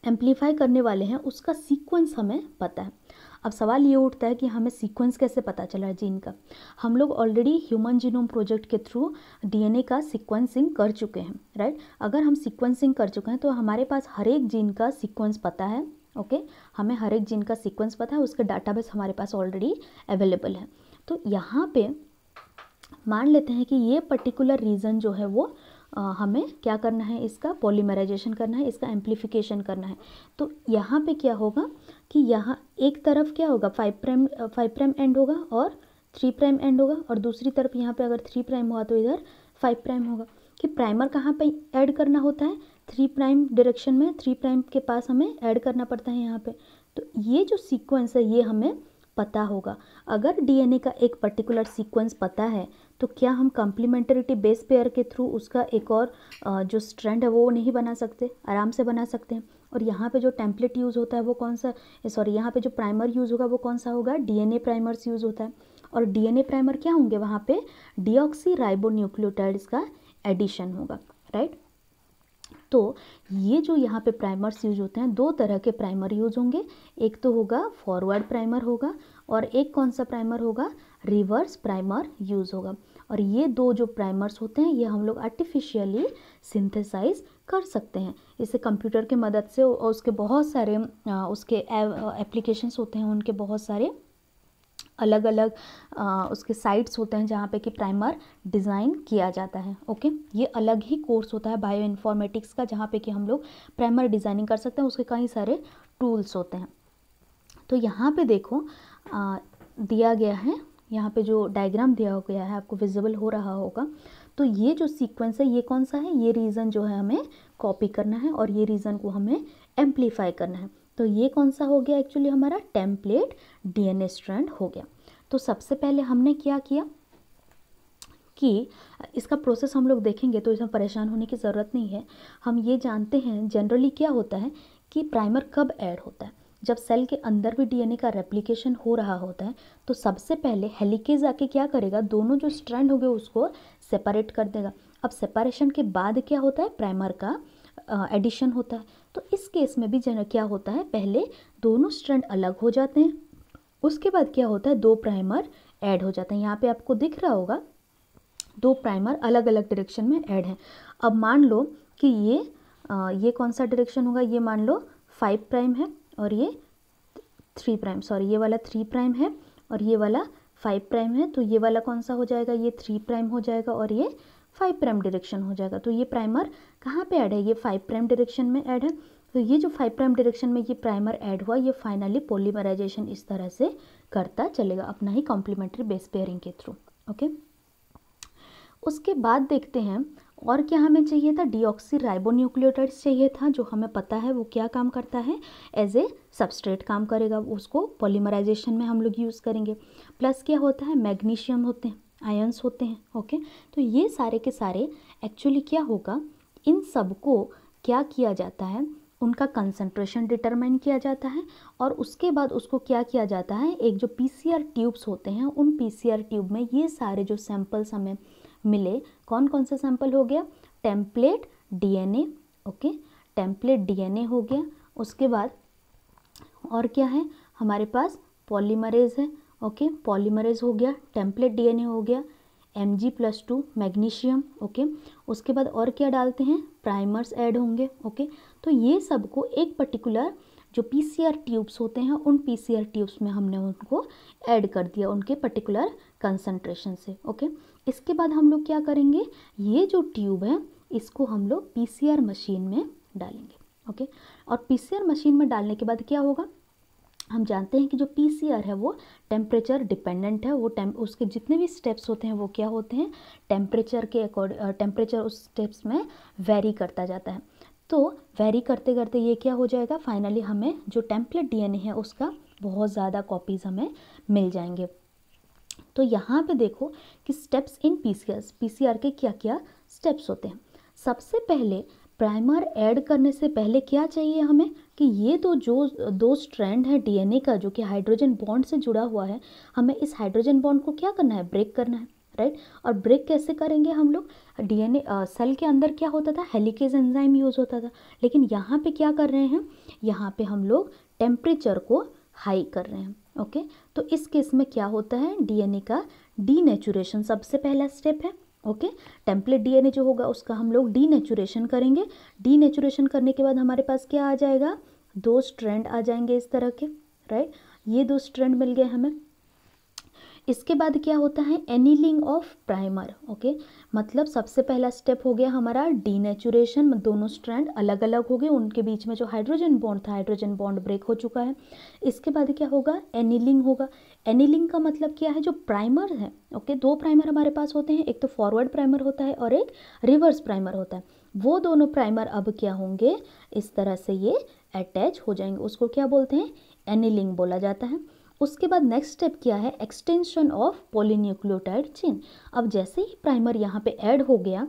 एम्पलीफाई करने वाले हैं उसका सीक्वेंस हमें पता है अब सवाल ये उठता है कि हमें सीक्वेंस कैसे पता चला जीन का हम लोग ऑलरेडी ह्यूमन जीनोम प्रोजेक्ट के थ्रू डीएनए का सीक्वेंसिंग कर चुके हैं राइट अगर हम सीक्वेंसिंग कर चुके हैं तो हमारे पास हर एक जीन का सीक्वेंस पता है ओके हमें हर एक जिन का सीक्वेंस पता है उसका डाटाबेस हमारे पास ऑलरेडी अवेलेबल है तो यहाँ पे मान लेते हैं कि ये पर्टिकुलर रीज़न जो है वो आ, हमें क्या करना है इसका पॉलीमराइजेशन करना है इसका एम्प्लीफिकेशन करना है तो यहाँ पे क्या होगा कि यहाँ एक तरफ क्या होगा five prime five prime end होगा और थ्री प्राइम एंड होगा और दूसरी तरफ यहाँ पे अगर थ्री प्राइम हुआ तो इधर फाइव प्राइम होगा कि प्राइमर कहाँ पे ऐड करना होता है थ्री प्राइम डायरेक्शन में थ्री प्राइम के पास हमें ऐड करना पड़ता है यहाँ पे तो ये जो सीक्वेंस है ये हमें पता होगा अगर डीएनए का एक पर्टिकुलर सीक्वेंस पता है तो क्या हम कम्प्लीमेंटरिटी बेस पेयर के थ्रू उसका एक और जो स्ट्रैंड है वो नहीं बना सकते आराम से बना सकते हैं और यहाँ पे जो टेम्पलेट यूज़ होता है वो कौन सा सॉरी यहाँ पे जो प्राइमर यूज़ होगा वो कौन सा होगा डीएनए प्राइमर्स यूज़ होता है और डीएनए प्राइमर क्या होंगे वहाँ पे डीऑक्सी राइबो न्यूक्लियोटाइड्स का एडिशन होगा राइट तो ये जो यहाँ पे प्राइमर्स यूज होते हैं दो तरह के प्राइमर यूज होंगे एक तो होगा फॉरवर्ड प्राइमर होगा और एक कौन सा प्राइमर होगा रिवर्स प्राइमर यूज होगा और ये दो जो प्राइमर्स होते हैं ये हम लोग आर्टिफिशियली सिंथेसाइज कर सकते हैं इसे कंप्यूटर के मदद से और उसके बहुत सारे उसके एप्लीकेशंस होते हैं उनके बहुत सारे अलग अलग आ, उसके साइट्स होते हैं जहाँ पे कि प्राइमर डिज़ाइन किया जाता है ओके ये अलग ही कोर्स होता है बायो इन्फॉर्मेटिक्स का जहाँ पे कि हम लोग प्राइमर डिज़ाइनिंग कर सकते हैं उसके कई सारे टूल्स होते हैं तो यहाँ पे देखो आ, दिया गया है यहाँ पे जो डायग्राम दिया हो गया है आपको विजिबल हो रहा होगा तो ये जो सीक्वेंस है ये कौन सा है ये रीज़न जो है हमें कॉपी करना है और ये रीज़न को हमें एम्प्लीफाई करना है तो ये कौन सा हो गया एक्चुअली हमारा टेम्पलेट डीएनए स्ट्रैंड हो गया तो सबसे पहले हमने क्या किया कि इसका प्रोसेस हम लोग देखेंगे तो इसमें परेशान होने की ज़रूरत नहीं है हम ये जानते हैं जनरली क्या होता है कि प्राइमर कब ऐड होता है जब सेल के अंदर भी डीएनए का रेप्लिकेशन हो रहा होता है तो सबसे पहले हेलिकेज आके क्या करेगा दोनों जो स्ट्रैंड हो गए उसको सेपरेट कर देगा अब सेपरेशन के बाद क्या होता है प्राइमर का एडिशन होता है तो इस केस में भी जन क्या होता है पहले दोनों स्ट्रैंड अलग हो जाते हैं उसके बाद क्या होता है दो प्राइमर ऐड हो जाते हैं यहाँ पे आपको दिख रहा होगा दो प्राइमर अलग अलग डायरेक्शन में ऐड हैं अब मान लो कि ये आ, ये कौन सा डायरेक्शन होगा ये मान लो फाइव प्राइम है और ये थ्री प्राइम सॉरी ये वाला थ्री प्राइम है और ये वाला फाइव प्राइम है तो ये वाला कौन सा हो जाएगा ये थ्री प्राइम हो जाएगा और ये फाइव प्राइम डायरेक्शन हो जाएगा तो ये प्राइमर कहाँ पे ऐड है ये फाइव प्राइम डायरेक्शन में ऐड है तो ये जो फाइव प्राइम डायरेक्शन में ये प्राइमर ऐड हुआ ये फाइनली पोलीमराइजेशन इस तरह से करता चलेगा अपना ही कॉम्प्लीमेंट्री बेस पेयरिंग के थ्रू ओके उसके बाद देखते हैं और क्या हमें चाहिए था डीऑक्सी राइबोन्यूक्लियोटाइड्स चाहिए था जो हमें पता है वो क्या काम करता है एज ए सबस्ट्रेट काम करेगा उसको पॉलीमराइजेशन में हम लोग यूज़ करेंगे प्लस क्या होता है मैग्नीशियम होते हैं आयंस होते हैं ओके तो ये सारे के सारे एक्चुअली क्या होगा इन सब को क्या किया जाता है उनका कंसंट्रेशन डिटरमाइन किया जाता है और उसके बाद उसको क्या किया जाता है एक जो पीसीआर ट्यूब्स होते हैं उन पीसीआर ट्यूब में ये सारे जो सैंपल्स हमें मिले कौन कौन से सैंपल हो गया template DNA okay template DNA हो गया उसके बाद और क्या है हमारे पास पॉलीमरेज है ओके पॉलीमरेज हो गया टेम्पलेट डीएनए हो गया M G plus two magnesium okay उसके बाद और क्या डालते हैं प्राइमर्स ऐड होंगे ओके तो ये सबको एक पर्टिकुलर जो पी सी आर ट्यूब्स होते हैं उन पी सी आर ट्यूब्स में हमने उनको ऐड कर दिया उनके पर्टिकुलर कंसनट्रेशन से ओके इसके बाद हम लोग क्या करेंगे ये जो ट्यूब है इसको हम लोग पी सी आर मशीन में डालेंगे ओके और पी सी आर मशीन में डालने के बाद क्या होगा हम जानते हैं कि जो पी है वो टेम्परेचर डिपेंडेंट है वो टेम उसके जितने भी स्टेप्स होते हैं वो क्या होते हैं टेम्परेचर के अकॉर्डिंग टेम्परेचर उस स्टेप्स में वेरी करता जाता है तो वेरी करते करते ये क्या हो जाएगा फाइनली हमें जो टेम्पलेट डीएनए है उसका बहुत ज़्यादा कॉपीज़ हमें मिल जाएंगे तो यहाँ पे देखो कि स्टेप्स इन पी सी के क्या क्या स्टेप्स होते हैं सबसे पहले प्राइमर ऐड करने से पहले क्या चाहिए हमें कि ये तो जो दो स्ट्रैंड है डीएनए का जो कि हाइड्रोजन बॉन्ड से जुड़ा हुआ है हमें इस हाइड्रोजन बॉन्ड को क्या करना है ब्रेक करना है राइट और ब्रेक कैसे करेंगे हम लोग डीएनए सेल के अंदर क्या होता था हेलिकेज एंजाइम यूज़ होता था लेकिन यहाँ पे क्या कर रहे हैं यहाँ पे हम लोग टेम्परेचर को हाई कर रहे हैं ओके तो इस केस में क्या होता है डी का डी सबसे पहला स्टेप है ओके टेम्पलेट डीएनए जो होगा उसका हम लोग डी करेंगे डी करने के बाद हमारे पास क्या आ जाएगा दो स्ट्रैंड आ जाएंगे इस तरह के राइट ये दो स्ट्रैंड मिल गए हमें इसके बाद क्या होता है एनीलिंग ऑफ प्राइमर ओके मतलब सबसे पहला स्टेप हो गया हमारा डीनेचुरेशन दोनों स्ट्रैंड अलग अलग हो गए उनके बीच में जो हाइड्रोजन बॉन्ड था हाइड्रोजन बॉन्ड ब्रेक हो चुका है इसके बाद क्या होगा एनीलिंग होगा एनीलिंग का मतलब क्या है जो प्राइमर है ओके दो प्राइमर हमारे पास होते हैं एक तो फॉरवर्ड प्राइमर होता है और एक रिवर्स प्राइमर होता है वो दोनों प्राइमर अब क्या होंगे इस तरह से ये अटैच हो जाएंगे उसको क्या बोलते हैं एनीलिंग बोला जाता है उसके बाद नेक्स्ट स्टेप क्या है एक्सटेंशन ऑफ पोलिन्यूक्लियोटाइड चेन अब जैसे ही प्राइमर यहाँ पे ऐड हो गया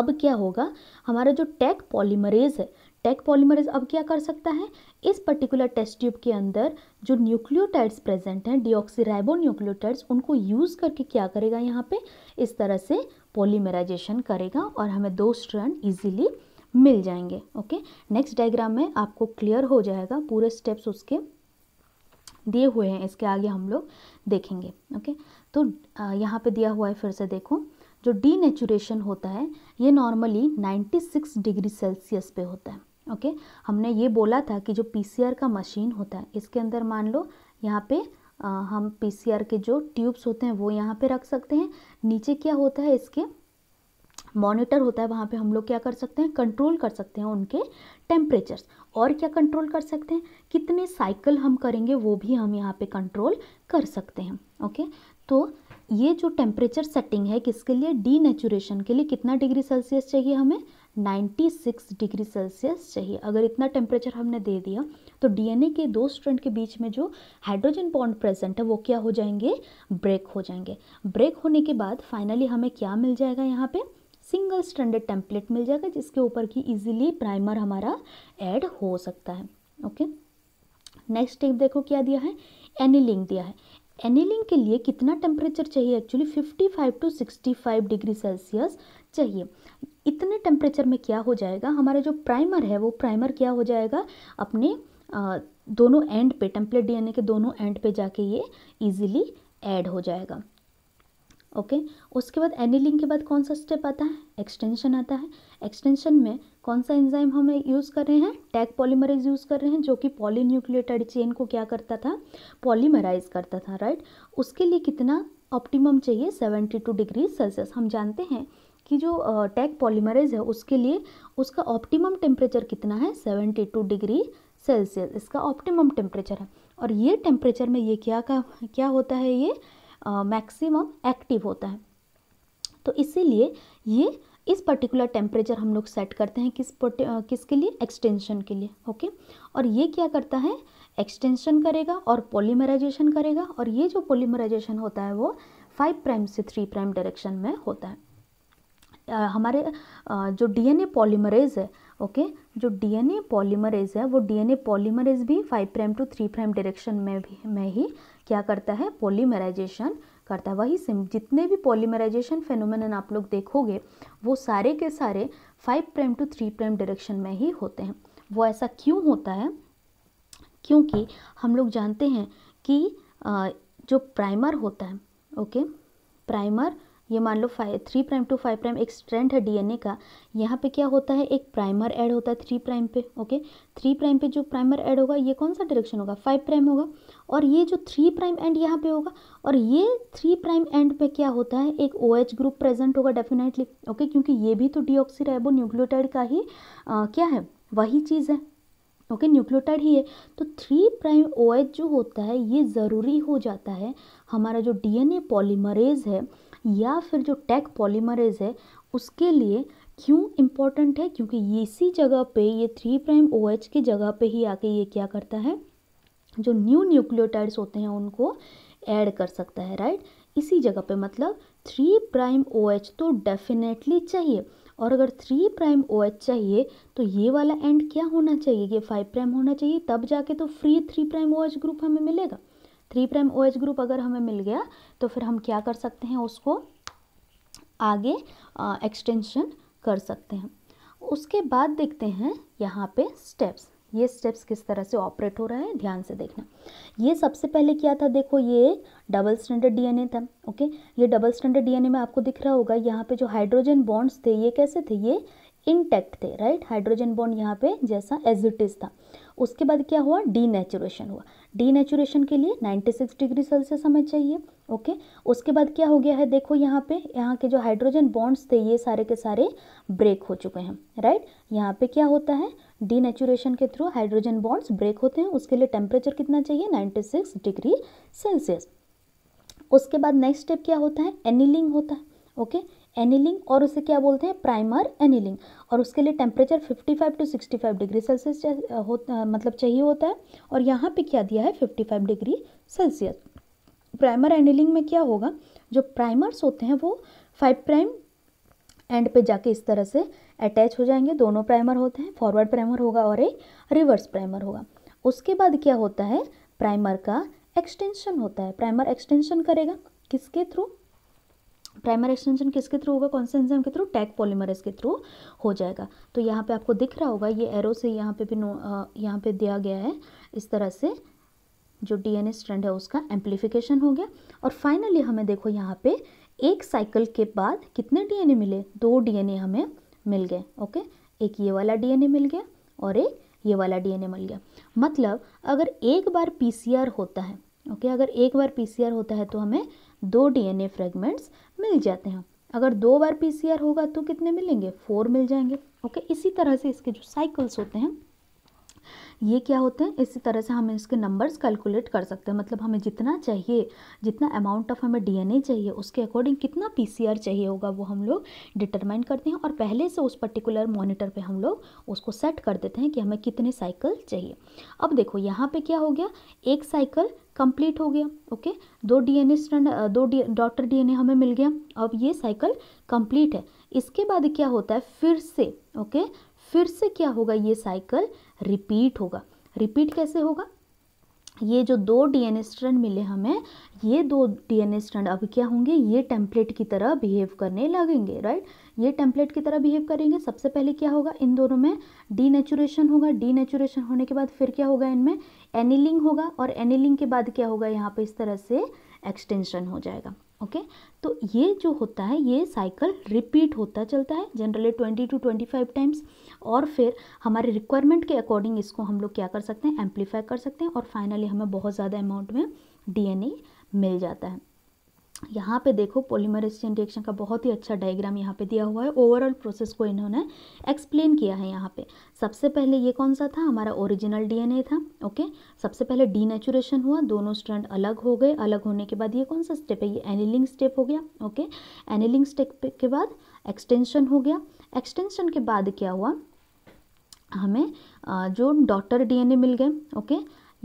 अब क्या होगा हमारा जो टैक पॉलीमरेज है टैक पॉलीमरेज अब क्या कर सकता है इस पर्टिकुलर टेस्ट ट्यूब के अंदर जो न्यूक्लियोटाइड्स प्रेजेंट हैं डिऑक्सीराइबो न्यूक्लियोटाइड्स उनको यूज़ करके क्या करेगा यहाँ पे इस तरह से पॉलीमराइजेशन करेगा और हमें दो स्ट्रैंड इजीली मिल जाएंगे ओके नेक्स्ट डायग्राम में आपको क्लियर हो जाएगा पूरे स्टेप्स उसके दिए हुए हैं इसके आगे हम लोग देखेंगे ओके तो यहाँ पे दिया हुआ है फिर से देखो जो डी नेचुरेशन होता है ये नॉर्मली 96 डिग्री सेल्सियस पे होता है ओके हमने ये बोला था कि जो पी का मशीन होता है इसके अंदर मान लो यहाँ पे आ, हम पी के जो ट्यूब्स होते हैं वो यहाँ पे रख सकते हैं नीचे क्या होता है इसके मॉनिटर होता है वहाँ पे हम लोग क्या कर सकते हैं कंट्रोल कर सकते हैं उनके टेम्परेचर्स और क्या कंट्रोल कर सकते हैं कितने साइकिल हम करेंगे वो भी हम यहाँ पे कंट्रोल कर सकते हैं ओके तो ये जो टेम्परेचर सेटिंग है किसके लिए डीनेचुरेशन के लिए कितना डिग्री सेल्सियस चाहिए हमें 96 डिग्री सेल्सियस चाहिए अगर इतना टेम्परेचर हमने दे दिया तो डीएनए के दो स्ट्रेंड के बीच में जो हाइड्रोजन बॉन्ड प्रेजेंट है वो क्या हो जाएंगे ब्रेक हो जाएंगे ब्रेक होने के बाद फाइनली हमें क्या मिल जाएगा यहाँ पे सिंगल स्टैंडर्ड टेम्पलेट मिल जाएगा जिसके ऊपर की इजीली प्राइमर हमारा ऐड हो सकता है ओके नेक्स्ट स्टेप देखो क्या दिया है एनिलिंग दिया है एनिलिंग के लिए कितना टेम्परेचर चाहिए एक्चुअली 55 टू 65 डिग्री सेल्सियस चाहिए इतने टेम्परेचर में क्या हो जाएगा हमारा जो प्राइमर है वो प्राइमर क्या हो जाएगा अपने आ, दोनों एंड पे टेम्पलेट डी के दोनों एंड पे जाके ये ईजिली एड हो जाएगा ओके उसके बाद एनीलिंग के बाद कौन सा स्टेप आता है एक्सटेंशन आता है एक्सटेंशन में कौन सा एंजाइम हम यूज़ कर रहे हैं टैग पॉलीमराइज यूज़ कर रहे हैं जो कि पॉलीन्यूक्लियोटाइड चेन को क्या करता था पॉलीमराइज करता था राइट उसके लिए कितना ऑप्टिमम चाहिए सेवेंटी टू डिग्री सेल्सियस हम जानते हैं कि जो टैग पॉलीमराइज है उसके लिए उसका ऑप्टिमम टेम्परेचर कितना है सेवेंटी टू डिग्री सेल्सियस इसका ऑप्टिमम टेम्परेचर है और ये टेम्परेचर में ये क्या का क्या होता है ये मैक्सिमम एक्टिव होता है तो इसीलिए ये इस पर्टिकुलर टेम्परेचर हम लोग सेट करते हैं किस किसके लिए एक्सटेंशन के लिए ओके और ये क्या करता है एक्सटेंशन करेगा और पॉलीमराइजेशन करेगा और ये जो पोलीमराइजेशन होता है वो फाइव प्राइम से थ्री प्राइम डायरेक्शन में होता है आ, हमारे आ, जो डीएनए पॉलीमरेज है ओके जो डीएनए पॉलीमरेज है वो डीएनए पॉलीमरेज भी five prime to three prime direction में भी में ही क्या करता है पॉलीमराइजेशन करता है वही सिम जितने भी पॉलीमराइजेशन फेनोमिन आप लोग देखोगे वो सारे के सारे five prime to three prime direction में ही होते हैं वो ऐसा क्यों होता है क्योंकि हम लोग जानते हैं कि जो प्राइमर होता है ओके प्राइमर ये मान लो five three prime to five prime एक स्ट्रेंड है डीएनए का यहाँ पे क्या होता है एक प्राइमर ऐड होता है थ्री प्राइम पे ओके थ्री प्राइम पे जो प्राइमर ऐड होगा ये कौन सा डायरेक्शन होगा फाइव प्राइम होगा और ये जो थ्री प्राइम एंड यहाँ पे होगा और ये थ्री प्राइम एंड पे क्या होता है एक ओ OH ग्रुप प्रेजेंट होगा डेफिनेटली ओके क्योंकि ये भी तो डीऑक्सी न्यूक्लियोटाइड का ही आ, क्या है वही चीज़ है ओके न्यूक्लियोटाइड ही है तो थ्री प्राइम ओ एच जो होता है ये ज़रूरी हो जाता है हमारा जो डीएनए पॉलीमरेज है या फिर जो टैक पॉलीमरेज है उसके लिए क्यों इम्पॉर्टेंट है क्योंकि ये इसी जगह पे ये थ्री प्राइम ओ एच की जगह पे ही आके ये क्या करता है जो न्यू न्यूक्लियोटाइड्स होते हैं उनको ऐड कर सकता है राइट इसी जगह पे मतलब थ्री प्राइम ओ एच तो डेफिनेटली चाहिए और अगर थ्री प्राइम ओ एच चाहिए तो ये वाला एंड क्या होना चाहिए ये फाइव प्राइम होना चाहिए तब जाके तो free three prime O H group हमें मिलेगा three prime O H group अगर हमें मिल गया तो फिर हम क्या कर सकते हैं उसको आगे एक्सटेंशन कर सकते हैं उसके बाद देखते हैं यहाँ पे स्टेप्स ये स्टेप्स किस तरह से ऑपरेट हो रहा है ध्यान से देखना ये सबसे पहले क्या था देखो ये डबल स्टैंडर्ड डीएनए था ओके ये डबल स्टैंडर्ड डीएनए में आपको दिख रहा होगा यहाँ पे जो हाइड्रोजन बॉन्ड्स थे ये कैसे थे ये इंटैक्ट थे राइट हाइड्रोजन बॉन्ड यहाँ पे जैसा एज इट इज़ था उसके बाद क्या हुआ डी नेचुरेशन हुआ डी नेचुरेशन के लिए 96 डिग्री सेल्सियस हमें चाहिए ओके उसके बाद क्या हो गया है देखो यहाँ पे यहाँ के जो हाइड्रोजन बॉन्ड्स थे ये सारे के सारे ब्रेक हो चुके हैं राइट यहाँ पे क्या होता है डीनेचुरेशन के थ्रू हाइड्रोजन बॉन्ड्स ब्रेक होते हैं उसके लिए टेम्परेचर कितना चाहिए 96 डिग्री सेल्सियस उसके बाद नेक्स्ट स्टेप क्या होता है एनिलिंग होता है ओके एनिलिंग और उसे क्या बोलते हैं प्राइमर एनिलिंग और उसके लिए temperature 55 to sixty degree Celsius मतलब चाहिए होता है और यहाँ पर क्या दिया है fifty degree Celsius primer annealing में क्या होगा जो प्राइमर्स होते हैं वो फाइव प्राइम एंड पे जाके इस तरह से अटैच हो जाएंगे दोनों प्राइमर होते हैं फॉरवर्ड प्राइमर होगा और एक रिवर्स प्राइमर होगा उसके बाद क्या होता है प्राइमर का एक्सटेंशन होता है प्राइमर एक्सटेंशन करेगा किसके थ्रू प्राइमर एक्सटेंशन किसके थ्रू होगा कौन से एंजाइम के थ्रू टैग पॉलीमरस के थ्रू हो जाएगा तो यहाँ पे आपको दिख रहा होगा ये एरो से यहाँ पे भी नो यहाँ पे दिया गया है इस तरह से जो डीएनए स्ट्रैंड है उसका एम्प्लीफिकेशन हो गया और फाइनली हमें देखो यहाँ पे एक साइकिल के बाद कितने डीएनए मिले दो डीएनए हमें मिल गए ओके एक ये वाला डीएनए मिल गया और एक ये वाला डीएनए मिल गया मतलब अगर एक बार पीसीआर होता है ओके अगर एक बार पीसीआर होता है तो हमें दो डीएनए फ्रेगमेंट्स मिल जाते हैं अगर दो बार पीसीआर होगा तो कितने मिलेंगे फोर मिल जाएंगे ओके इसी तरह से इसके जो साइकिल्स होते हैं ये क्या होते हैं इसी तरह से हम इसके नंबर्स कैलकुलेट कर सकते हैं मतलब हमें जितना चाहिए जितना अमाउंट ऑफ हमें डीएनए चाहिए उसके अकॉर्डिंग कितना पीसीआर चाहिए होगा वो हम लोग डिटरमाइन करते हैं और पहले से उस पर्टिकुलर मॉनिटर पे हम लोग उसको सेट कर देते हैं कि हमें कितने साइकिल चाहिए अब देखो यहाँ पर क्या हो गया एक साइकिल कंप्लीट हो गया ओके दो डीएनए एन दो डी डॉक्टर डीएनए हमें मिल गया अब ये साइकिल कंप्लीट है इसके बाद क्या होता है फिर से ओके फिर से क्या होगा ये साइकिल रिपीट होगा रिपीट कैसे होगा ये जो दो डीएनए स्ट्रैंड मिले हमें ये दो डीएनए स्ट्रैंड अब क्या होंगे ये टेम्पलेट की तरह बिहेव करने लगेंगे राइट ये टेम्पलेट की तरह बिहेव करेंगे सबसे पहले क्या होगा इन दोनों में डीनेचुरेशन होगा डीनेचुरेशन होने के बाद फिर क्या होगा इनमें एनिलिंग होगा और एनिलिंग के बाद क्या होगा यहाँ पे इस तरह से एक्सटेंशन हो जाएगा ओके तो ये जो होता है ये साइकिल रिपीट होता चलता है generally twenty to twenty five times और फिर हमारे रिक्वायरमेंट के अकॉर्डिंग इसको हम लोग क्या कर सकते हैं एम्पलीफाई कर सकते हैं और फाइनली हमें बहुत ज़्यादा अमाउंट में डी मिल जाता है यहाँ पे देखो पोलीमरेज चेन रिएक्शन का बहुत ही अच्छा डायग्राम यहाँ पे दिया हुआ है ओवरऑल प्रोसेस को इन्होंने एक्सप्लेन किया है यहाँ पे सबसे पहले ये कौन सा था हमारा ओरिजिनल डीएनए था ओके सबसे पहले डीनेचुरेशन हुआ दोनों स्ट्रैंड अलग हो गए अलग होने के बाद ये कौन सा स्टेप है ये एनिलिंग स्टेप हो गया ओके एनिलिंग स्टेप के बाद एक्सटेंशन हो गया एक्सटेंशन के बाद क्या हुआ हमें जो डॉटर डी मिल गए ओके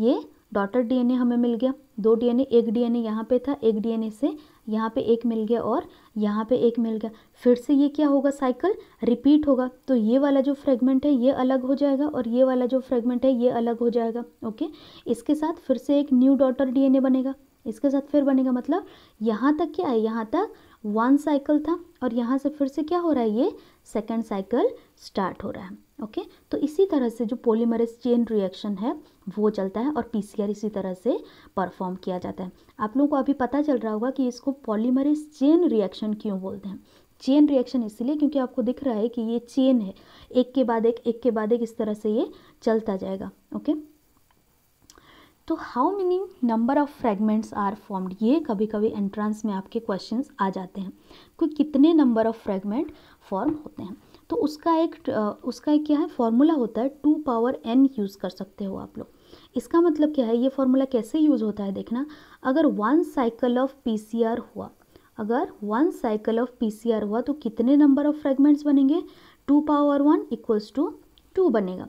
ये डॉटर डी हमें मिल गया दो डीएनए एक डीएनए यहाँ पे था एक डीएनए से यहाँ पे एक मिल गया और यहाँ पे एक मिल गया फिर से ये क्या होगा साइकिल रिपीट होगा तो ये वाला जो फ्रेगमेंट है ये अलग हो जाएगा और ये वाला जो फ्रेगमेंट है ये अलग हो जाएगा ओके इसके साथ फिर से एक न्यू डॉटर डीएनए बनेगा इसके साथ फिर बनेगा मतलब यहाँ तक क्या है यहाँ तक वन साइकिल था और यहाँ से फिर से क्या हो रहा है ये सेकेंड साइकिल स्टार्ट हो रहा है ओके okay? तो इसी तरह से जो पोलीमरेज चेन रिएक्शन है वो चलता है और पीसीआर इसी तरह से परफॉर्म किया जाता है आप लोगों को अभी पता चल रहा होगा कि इसको पॉलीमरेज चेन रिएक्शन क्यों बोलते हैं चेन रिएक्शन इसलिए क्योंकि आपको दिख रहा है कि ये चेन है एक के बाद एक एक के बाद एक इस तरह से ये चलता जाएगा ओके okay? तो how many number of fragments are formed ये कभी कभी एंट्रेंस में आपके क्वेश्चंस आ जाते हैं कि कितने नंबर ऑफ फ्रेगमेंट फॉर्म होते हैं तो उसका एक उसका एक क्या है फॉर्मूला होता है टू पावर एन यूज़ कर सकते हो आप लोग इसका मतलब क्या है ये फॉर्मूला कैसे यूज़ होता है देखना अगर वन साइकिल ऑफ पीसीआर हुआ अगर वन साइकिल ऑफ पीसीआर हुआ तो कितने नंबर ऑफ फ्रेगमेंट्स बनेंगे two power one equals two two बनेगा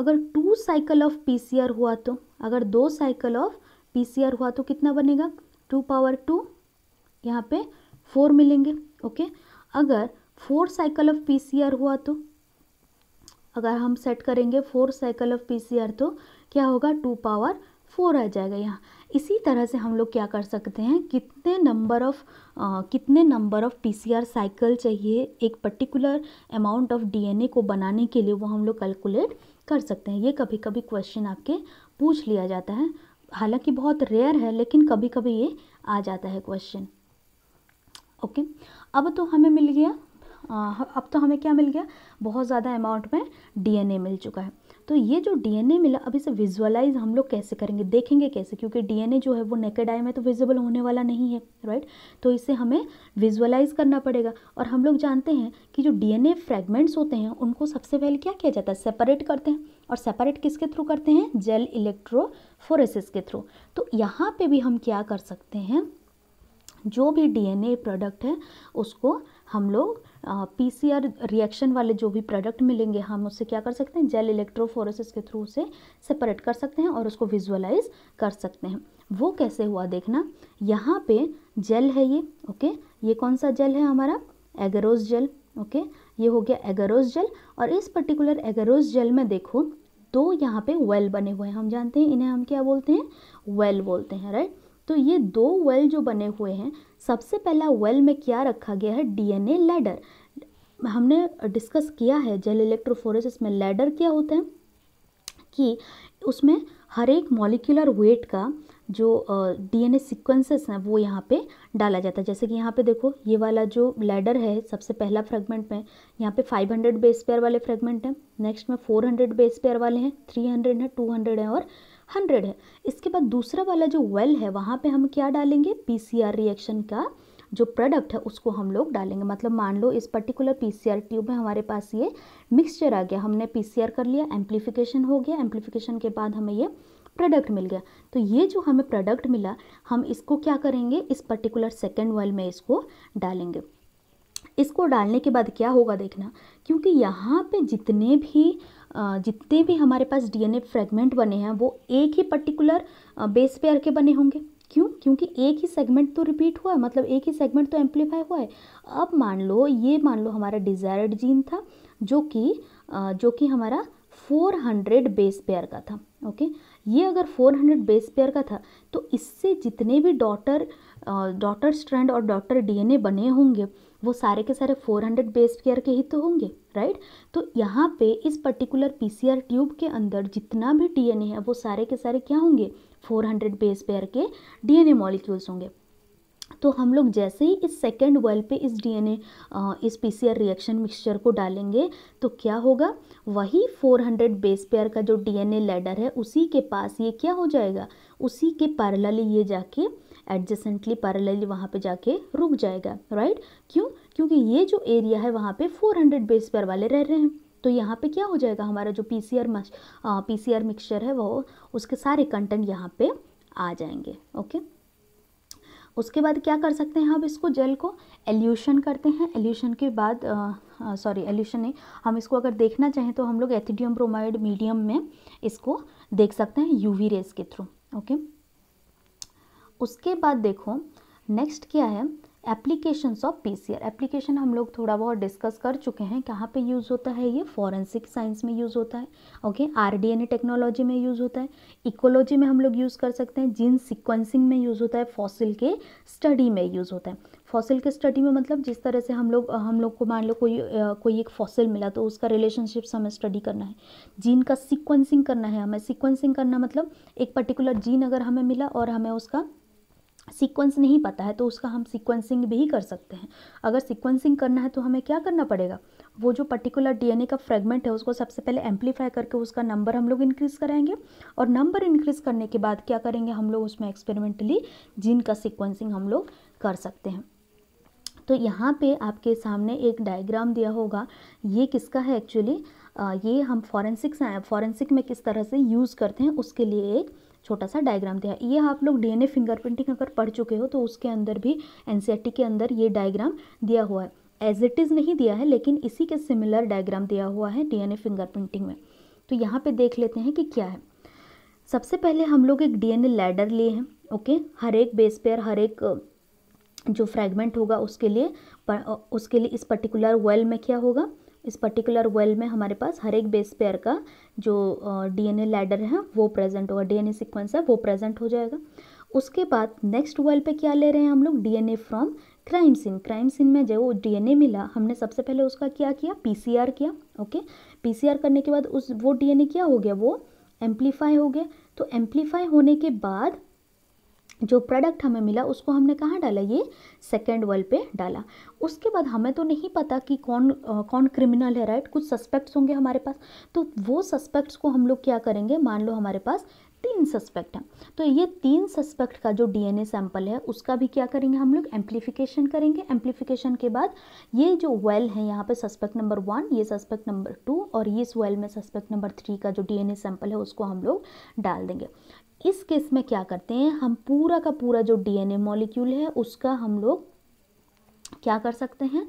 अगर टू साइकिल ऑफ पी हुआ तो अगर दो साइकिल ऑफ पी हुआ तो कितना बनेगा टू पावर टू यहाँ पे फोर मिलेंगे ओके अगर फोर साइकिल ऑफ पीसीआर हुआ तो अगर हम सेट करेंगे फोर साइकिल ऑफ पीसीआर तो क्या होगा टू पावर फोर आ जाएगा यहाँ इसी तरह से हम लोग क्या कर सकते हैं कितने नंबर ऑफ कितने नंबर ऑफ पीसीआर साइकिल चाहिए एक पर्टिकुलर अमाउंट ऑफ डीएनए को बनाने के लिए वो हम लोग कैलकुलेट कर सकते हैं ये कभी कभी क्वेश्चन आपके पूछ लिया जाता है हालांकि बहुत रेयर है लेकिन कभी कभी ये आ जाता है क्वेश्चन ओके अब तो हमें मिल गया अब तो हमें क्या मिल गया बहुत ज़्यादा अमाउंट में डीएनए मिल चुका है तो ये जो डीएनए मिला अब इसे विजुअलाइज हम लोग कैसे करेंगे देखेंगे कैसे क्योंकि डीएनए जो है वो नेकेड आई में तो विजिबल होने वाला नहीं है राइट तो इसे हमें विजुअलाइज करना पड़ेगा और हम लोग जानते हैं कि जो डीएनए फ्रेगमेंट्स होते हैं उनको सबसे पहले क्या किया जाता है सेपरेट करते हैं और सेपरेट किसके थ्रू करते हैं जेल इलेक्ट्रोफोरेसिस के थ्रू तो यहाँ पर भी हम क्या कर सकते हैं जो भी डीएनए प्रोडक्ट है उसको हम लोग पीसीआर रिएक्शन वाले जो भी प्रोडक्ट मिलेंगे हम उससे क्या कर सकते हैं जेल इलेक्ट्रोफोरेसिस के थ्रू से सेपरेट कर सकते हैं और उसको विजुअलाइज कर सकते हैं वो कैसे हुआ देखना यहाँ पे जेल है ये ओके ये कौन सा जेल है हमारा एगरोज जेल ओके ये हो गया एगरोज जेल और इस पर्टिकुलर एगरोज जेल में देखो दो यहाँ पे वेल बने हुए हैं हम जानते हैं इन्हें हम क्या बोलते हैं वेल बोलते हैं राइट तो ये दो वेल जो बने हुए हैं सबसे पहला वेल में क्या रखा गया है डीएनए लैडर हमने डिस्कस किया है जेल इलेक्ट्रोफोरेसिस में लैडर क्या होता है कि उसमें हर एक मॉलिक्यूलर वेट का जो डीएनए uh, सीक्वेंसेस हैं वो यहाँ पे डाला जाता है जैसे कि यहाँ पे देखो ये वाला जो लैडर है सबसे पहला फ्रेगमेंट में यहाँ पे 500 बेस पेयर वाले फ्रेगमेंट हैं नेक्स्ट में 400 बेस पेयर वाले हैं 300 हैं 200 हैं और हंड्रेड है इसके बाद दूसरा वाला जो वेल है वहाँ पे हम क्या डालेंगे पीसीआर रिएक्शन का जो प्रोडक्ट है उसको हम लोग डालेंगे मतलब मान लो इस पर्टिकुलर पीसीआर ट्यूब में हमारे पास ये मिक्सचर आ गया हमने पीसीआर कर लिया एम्प्लीफिकेशन हो गया एम्प्लीफिकेशन के बाद हमें ये प्रोडक्ट मिल गया तो ये जो हमें प्रोडक्ट मिला हम इसको क्या करेंगे इस पर्टिकुलर सेकेंड वेल में इसको डालेंगे इसको डालने के बाद क्या होगा देखना क्योंकि यहाँ पे जितने भी जितने भी हमारे पास डीएनए फ्रेगमेंट बने हैं वो एक ही पर्टिकुलर बेस पेयर के बने होंगे क्यों क्योंकि एक ही सेगमेंट तो रिपीट हुआ है मतलब एक ही सेगमेंट तो एम्पलीफाई हुआ है अब मान लो ये मान लो हमारा डिज़ायर्ड जीन था जो कि जो कि हमारा 400 बेस पेयर का था ओके ये अगर 400 बेस पेयर का था तो इससे जितने भी डॉटर डॉटर स्ट्रैंड और डॉटर डीएनए बने होंगे वो सारे के सारे 400 बेस पेयर के ही तो होंगे राइट तो यहाँ पे इस पर्टिकुलर पीसीआर ट्यूब के अंदर जितना भी डीएनए है वो सारे के सारे क्या होंगे 400 बेस पेयर के डीएनए मॉलिक्यूल्स होंगे तो हम लोग जैसे ही इस सेकेंड वेल पे इस डीएनए इस पीसीआर रिएक्शन मिक्सचर को डालेंगे तो क्या होगा वही 400 बेस पेयर का जो डीएनए लैडर है उसी के पास ये क्या हो जाएगा उसी के पैरल ये जाके एडजस्टेंटली पैरेलली वहाँ पे जाके रुक जाएगा राइट क्यों क्योंकि ये जो एरिया है वहाँ पे 400 बेस पेयर वाले रह रहे हैं तो यहाँ पे क्या हो जाएगा हमारा जो P C R P C R mixture है वो उसके सारे कंटेंट यहाँ पे आ जाएंगे ओके उसके बाद क्या कर सकते हैं हम इसको जेल को एल्यूशन करते हैं एल्यूशन के बाद सॉरी एल्यूशन नहीं हम इसको अगर देखना चाहें तो हम लोग एथिडियम ब्रोमाइड मीडियम में इसको देख सकते हैं यूवी रेस के थ्रू ओके okay? उसके बाद देखो नेक्स्ट क्या है application of P C R application हम लोग थोड़ा बहुत डिस्कस कर चुके हैं कहाँ पे यूज़ होता है ये फॉरेंसिक साइंस में यूज़ होता है okay R D N A technology में यूज़ होता है इकोलॉजी में हम लोग यूज़ कर सकते हैं जीन सिक्वेंसिंग में यूज़ होता है फॉसिल के स्टडी में यूज़ होता है फॉसिल के स्टडी में मतलब जिस तरह से हम लोग हम लोग को मान लो कोई कोई एक फॉसिल मिला तो उसका रिलेशनशिप्स हमें स्टडी करना है जीन का सिक्वेंसिंग करना है हमें सिक्वेंसिंग करना मतलब एक पर्टिकुलर जीन अगर हमें मिला और हमें उसका सीक्वेंस नहीं पता है तो उसका हम सीक्वेंसिंग भी कर सकते हैं अगर सीक्वेंसिंग करना है तो हमें क्या करना पड़ेगा वो जो पर्टिकुलर डीएनए का फ्रेगमेंट है उसको सबसे पहले एम्पलीफाई करके उसका नंबर हम लोग इंक्रीज़ कराएंगे और नंबर इंक्रीज़ करने के बाद क्या करेंगे हम लोग उसमें एक्सपेरिमेंटली जीन का सिक्वेंसिंग हम लोग कर सकते हैं तो यहाँ पे आपके सामने एक डायग्राम दिया होगा ये किसका है एक्चुअली ये हम फॉरेंसिक फॉरेंसिक में किस तरह से यूज़ करते हैं उसके लिए एक छोटा सा डायग्राम दिया ये आप लोग डीएनए फिंगरप्रिंटिंग अगर पढ़ चुके हो तो उसके अंदर भी एनसीईआरटी e के अंदर ये डायग्राम दिया हुआ है एज इट इज़ नहीं दिया है लेकिन इसी के सिमिलर डायग्राम दिया हुआ है डीएनए फिंगरप्रिंटिंग में तो यहाँ पे देख लेते हैं कि क्या है सबसे पहले हम लोग एक डी लैडर लिए हैं ओके हर एक बेस पेयर हर एक जो फ्रैगमेंट होगा उसके लिए पर, उसके लिए इस पर्टिकुलर वेल में क्या होगा इस पर्टिकुलर वेल में हमारे पास हर एक बेस पेयर का जो डीएनए लैडर है वो प्रेजेंट होगा डीएनए सीक्वेंस है वो प्रेजेंट हो जाएगा उसके बाद नेक्स्ट वेल पे क्या ले रहे हैं हम लोग DNA from crime scene crime scene में जो डीएनए मिला हमने सबसे पहले उसका क्या किया पीसीआर किया ओके पीसीआर करने के बाद उस वो डीएनए क्या हो गया वो एम्प्लीफाई हो गया तो एम्प्लीफाई होने के बाद जो प्रोडक्ट हमें मिला उसको हमने कहाँ डाला ये सेकेंड वर्ल्ड पे डाला उसके बाद हमें तो नहीं पता कि कौन आ, कौन क्रिमिनल है राइट कुछ सस्पेक्ट्स होंगे हमारे पास तो वो सस्पेक्ट्स को हम लोग क्या करेंगे मान लो हमारे पास तीन सस्पेक्ट हैं तो ये तीन सस्पेक्ट का जो डीएनए सैंपल है उसका भी क्या करेंगे हम लोग एम्प्लीफिकेशन करेंगे एम्प्लीफिकेशन के बाद ये जो वेल है यहाँ पे सस्पेक्ट नंबर वन ये सस्पेक्ट नंबर टू और ये इस वेल में सस्पेक्ट नंबर थ्री का जो डीएनए सैंपल है उसको हम लोग डाल देंगे इस केस में क्या करते हैं हम पूरा का पूरा जो डीएनए मॉलिक्यूल है उसका हम लोग क्या कर सकते हैं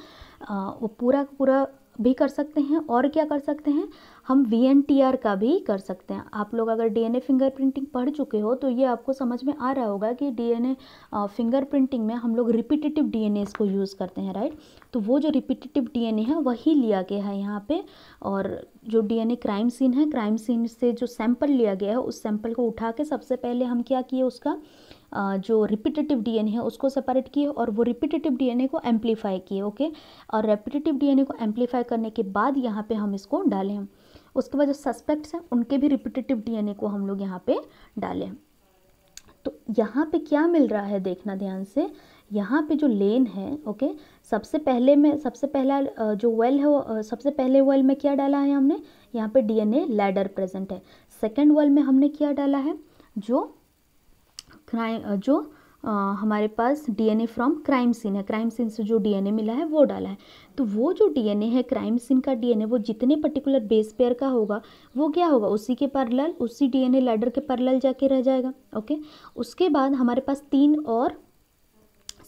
वो पूरा का पूरा भी कर सकते हैं और क्या कर सकते हैं हम वी का भी कर सकते हैं आप लोग अगर डीएनए फिंगरप्रिंटिंग पढ़ चुके हो तो ये आपको समझ में आ रहा होगा कि डीएनए फिंगरप्रिंटिंग में हम लोग रिपीटेटिव डीएनए को यूज़ करते हैं राइट तो वो जो रिपीटेटिव डीएनए है वही लिया गया है यहाँ पे और जो डीएनए क्राइम सीन है क्राइम सीन से जो सैंपल लिया गया है उस सैंपल को उठा के सबसे पहले हम क्या किए उसका जो रिपीटेटिव डीएनए है उसको सेपरेट किए और वो रिपीटेटिव डीएनए को एम्पलीफाई किए ओके और रिपीटेटिव डीएनए को एम्पलीफाई करने के बाद यहाँ पे हम इसको डालें उसके बाद जो सस्पेक्ट्स हैं उनके भी रिपीटेटिव डीएनए को हम लोग यहाँ पे डालें तो यहाँ पे क्या मिल रहा है देखना ध्यान से यहाँ पे जो लेन है ओके सबसे पहले में सबसे पहला जो वेल है सबसे पहले वेल में क्या डाला है हमने यहाँ पे डीएनए लैडर प्रेजेंट है सेकेंड वेल में हमने क्या डाला है जो क्राइम जो आ, हमारे पास डीएनए फ्रॉम क्राइम सीन है क्राइम सीन से जो डीएनए मिला है वो डाला है तो वो जो डीएनए है क्राइम सीन का डीएनए वो जितने पर्टिकुलर बेस पेयर का होगा वो क्या होगा उसी के पैरल उसी डीएनए लैडर के पैरल जाके रह जाएगा ओके उसके बाद हमारे पास तीन और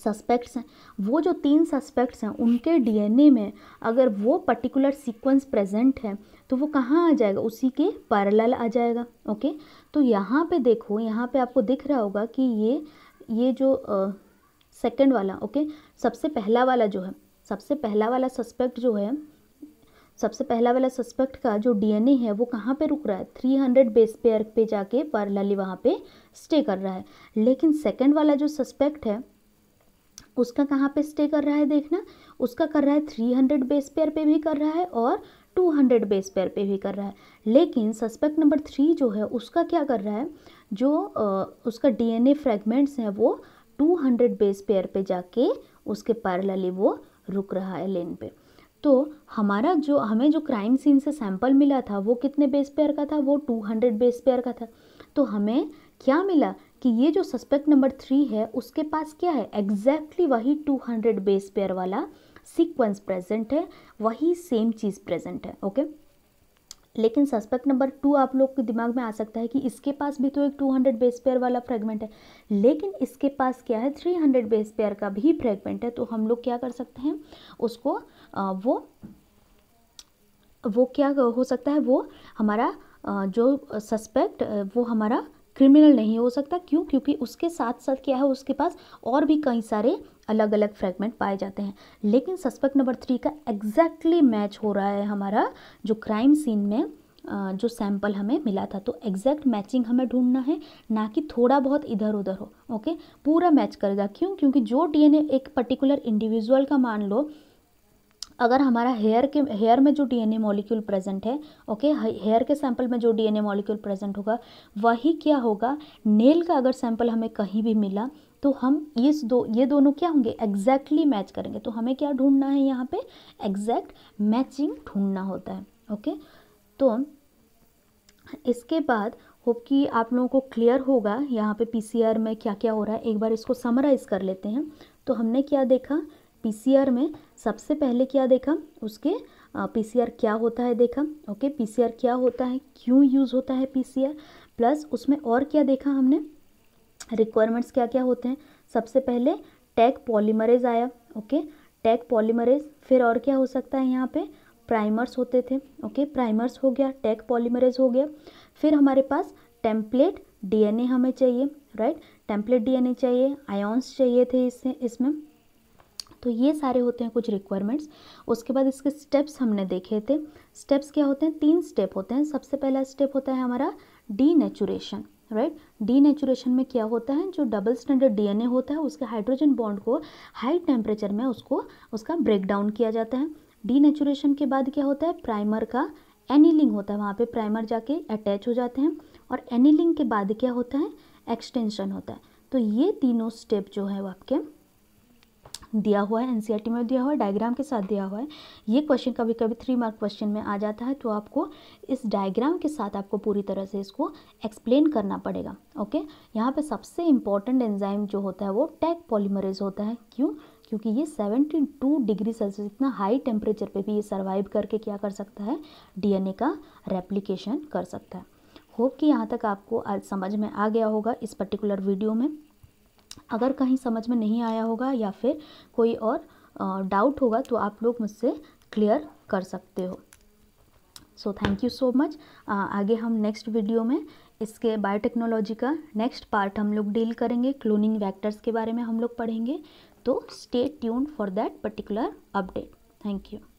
सस्पेक्ट्स हैं वो जो तीन सस्पेक्ट्स हैं उनके डीएनए में अगर वो पर्टिकुलर सीक्वेंस प्रेजेंट है तो वो कहाँ आ जाएगा उसी के पैरेलल आ जाएगा ओके तो यहाँ पे देखो यहाँ पे आपको दिख रहा होगा कि ये ये जो सेकंड वाला ओके सबसे पहला वाला जो है सबसे पहला वाला सस्पेक्ट जो है सबसे पहला वाला सस्पेक्ट का जो डीएनए है वो कहाँ पे रुक रहा है थ्री हंड्रेड बेस पेयर पे जाके पारलाली वहाँ पे स्टे कर रहा है लेकिन सेकंड वाला जो सस्पेक्ट है उसका कहाँ पे स्टे कर रहा है देखना उसका कर रहा है थ्री हंड्रेड बेस पेयर पे भी कर रहा है और टू हंड्रेड बेस पेयर पे भी कर रहा है लेकिन सस्पेक्ट नंबर थ्री जो है उसका क्या कर रहा है जो उसका डीएनए फ्रेगमेंट्स हैं वो 200 बेस पेयर पे जाके उसके पैरलली वो रुक रहा है लेन पे तो हमारा जो हमें जो क्राइम सीन से सैंपल मिला था वो कितने बेस पेयर का था वो 200 बेस पेयर का था तो हमें क्या मिला कि ये जो सस्पेक्ट नंबर थ्री है उसके पास क्या है एग्जैक्टली exactly वही 200 बेस पेयर वाला सीक्वेंस प्रेजेंट है वही सेम चीज़ प्रेजेंट है ओके okay? लेकिन सस्पेक्ट नंबर टू आप लोग के दिमाग में आ सकता है कि इसके पास भी तो एक 200 बेस पेयर वाला फ्रेगमेंट है लेकिन इसके पास क्या है 300 बेस पेयर का भी फ्रेगमेंट है तो हम लोग क्या कर सकते हैं उसको आ, वो वो क्या हो सकता है वो हमारा जो सस्पेक्ट वो हमारा क्रिमिनल नहीं हो सकता क्यों क्योंकि उसके साथ साथ क्या है उसके पास और भी कई सारे अलग अलग फ्रेगमेंट पाए जाते हैं लेकिन सस्पेक्ट नंबर थ्री का एग्जैक्टली मैच हो रहा है हमारा जो क्राइम सीन में जो सैंपल हमें मिला था तो एग्जैक्ट मैचिंग हमें ढूंढना है ना कि थोड़ा बहुत इधर उधर हो ओके पूरा मैच करेगा क्यों क्योंकि जो डीएनए एक पर्टिकुलर इंडिविजुअल का मान लो अगर हमारा हेयर के हेयर में जो डीएनए मॉलिक्यूल प्रेजेंट है ओके हेयर के सैंपल में जो डीएनए मॉलिक्यूल प्रेजेंट होगा वही क्या होगा नेल का अगर सैंपल हमें कहीं भी मिला तो हम इस दो ये दोनों क्या होंगे एग्जैक्टली मैच करेंगे तो हमें क्या ढूंढना है यहाँ पे एग्जैक्ट मैचिंग ढूंढना होता है ओके तो इसके बाद होप कि आप लोगों को क्लियर होगा यहाँ पे पीसीआर में क्या क्या हो रहा है एक बार इसको समराइज़ कर लेते हैं तो हमने क्या देखा पीसीआर में सबसे पहले क्या देखा उसके पीसीआर क्या होता है देखा ओके पीसीआर क्या होता है क्यों यूज़ होता है पीसीआर प्लस उसमें और क्या देखा हमने रिक्वायरमेंट्स क्या क्या होते हैं सबसे पहले टैग पॉलीमरेज आया ओके टैग पॉलीमरेज फिर और क्या हो सकता है यहाँ पे प्राइमर्स होते थे ओके प्राइमर्स हो गया टैग पॉलीमरेज हो गया फिर हमारे पास टेम्पलेट डीएनए हमें चाहिए राइट टेम्पलेट डीएनए चाहिए आयॉन्स चाहिए थे इससे इसमें तो ये सारे होते हैं कुछ रिक्वायरमेंट्स उसके बाद इसके स्टेप्स हमने देखे थे स्टेप्स क्या होते हैं तीन स्टेप होते हैं सबसे पहला स्टेप होता है हमारा denaturation right denaturation में क्या होता है जो डबल स्टैंडर्ड डीएनए होता है उसके हाइड्रोजन बॉन्ड को हाई टेम्परेचर में उसको उसका ब्रेक डाउन किया जाता है डी नेचुरेशन के बाद क्या होता है प्राइमर का एनीलिंग होता है वहाँ पर प्राइमर जाके अटैच हो जाते हैं और एनीलिंग के बाद क्या होता है एक्सटेंशन होता है तो ये तीनों स्टेप जो है वो आपके दिया हुआ है एनसीईआरटी e में दिया हुआ है डायग्राम के साथ दिया हुआ है ये क्वेश्चन कभी कभी थ्री मार्क क्वेश्चन में आ जाता है तो आपको इस डायग्राम के साथ आपको पूरी तरह से इसको एक्सप्लेन करना पड़ेगा ओके यहाँ पे सबसे इम्पॉर्टेंट एंजाइम जो होता है वो टैग पॉलीमरेज होता है क्यों क्योंकि ये सेवेंटी डिग्री सेल्सियस इतना हाई टेम्परेचर पर भी ये सर्वाइव करके क्या कर सकता है डी का रेप्लीकेशन कर सकता है होप कि यहाँ तक आपको आज समझ में आ गया होगा इस पर्टिकुलर वीडियो में अगर कहीं समझ में नहीं आया होगा या फिर कोई और डाउट होगा तो आप लोग मुझसे क्लियर कर सकते हो so thank you so much आगे हम नेक्स्ट वीडियो में इसके बायोटेक्नोलॉजी का नेक्स्ट पार्ट हम लोग डील करेंगे क्लोनिंग वैक्टर्स के बारे में हम लोग पढ़ेंगे तो stay tune for that particular update thank you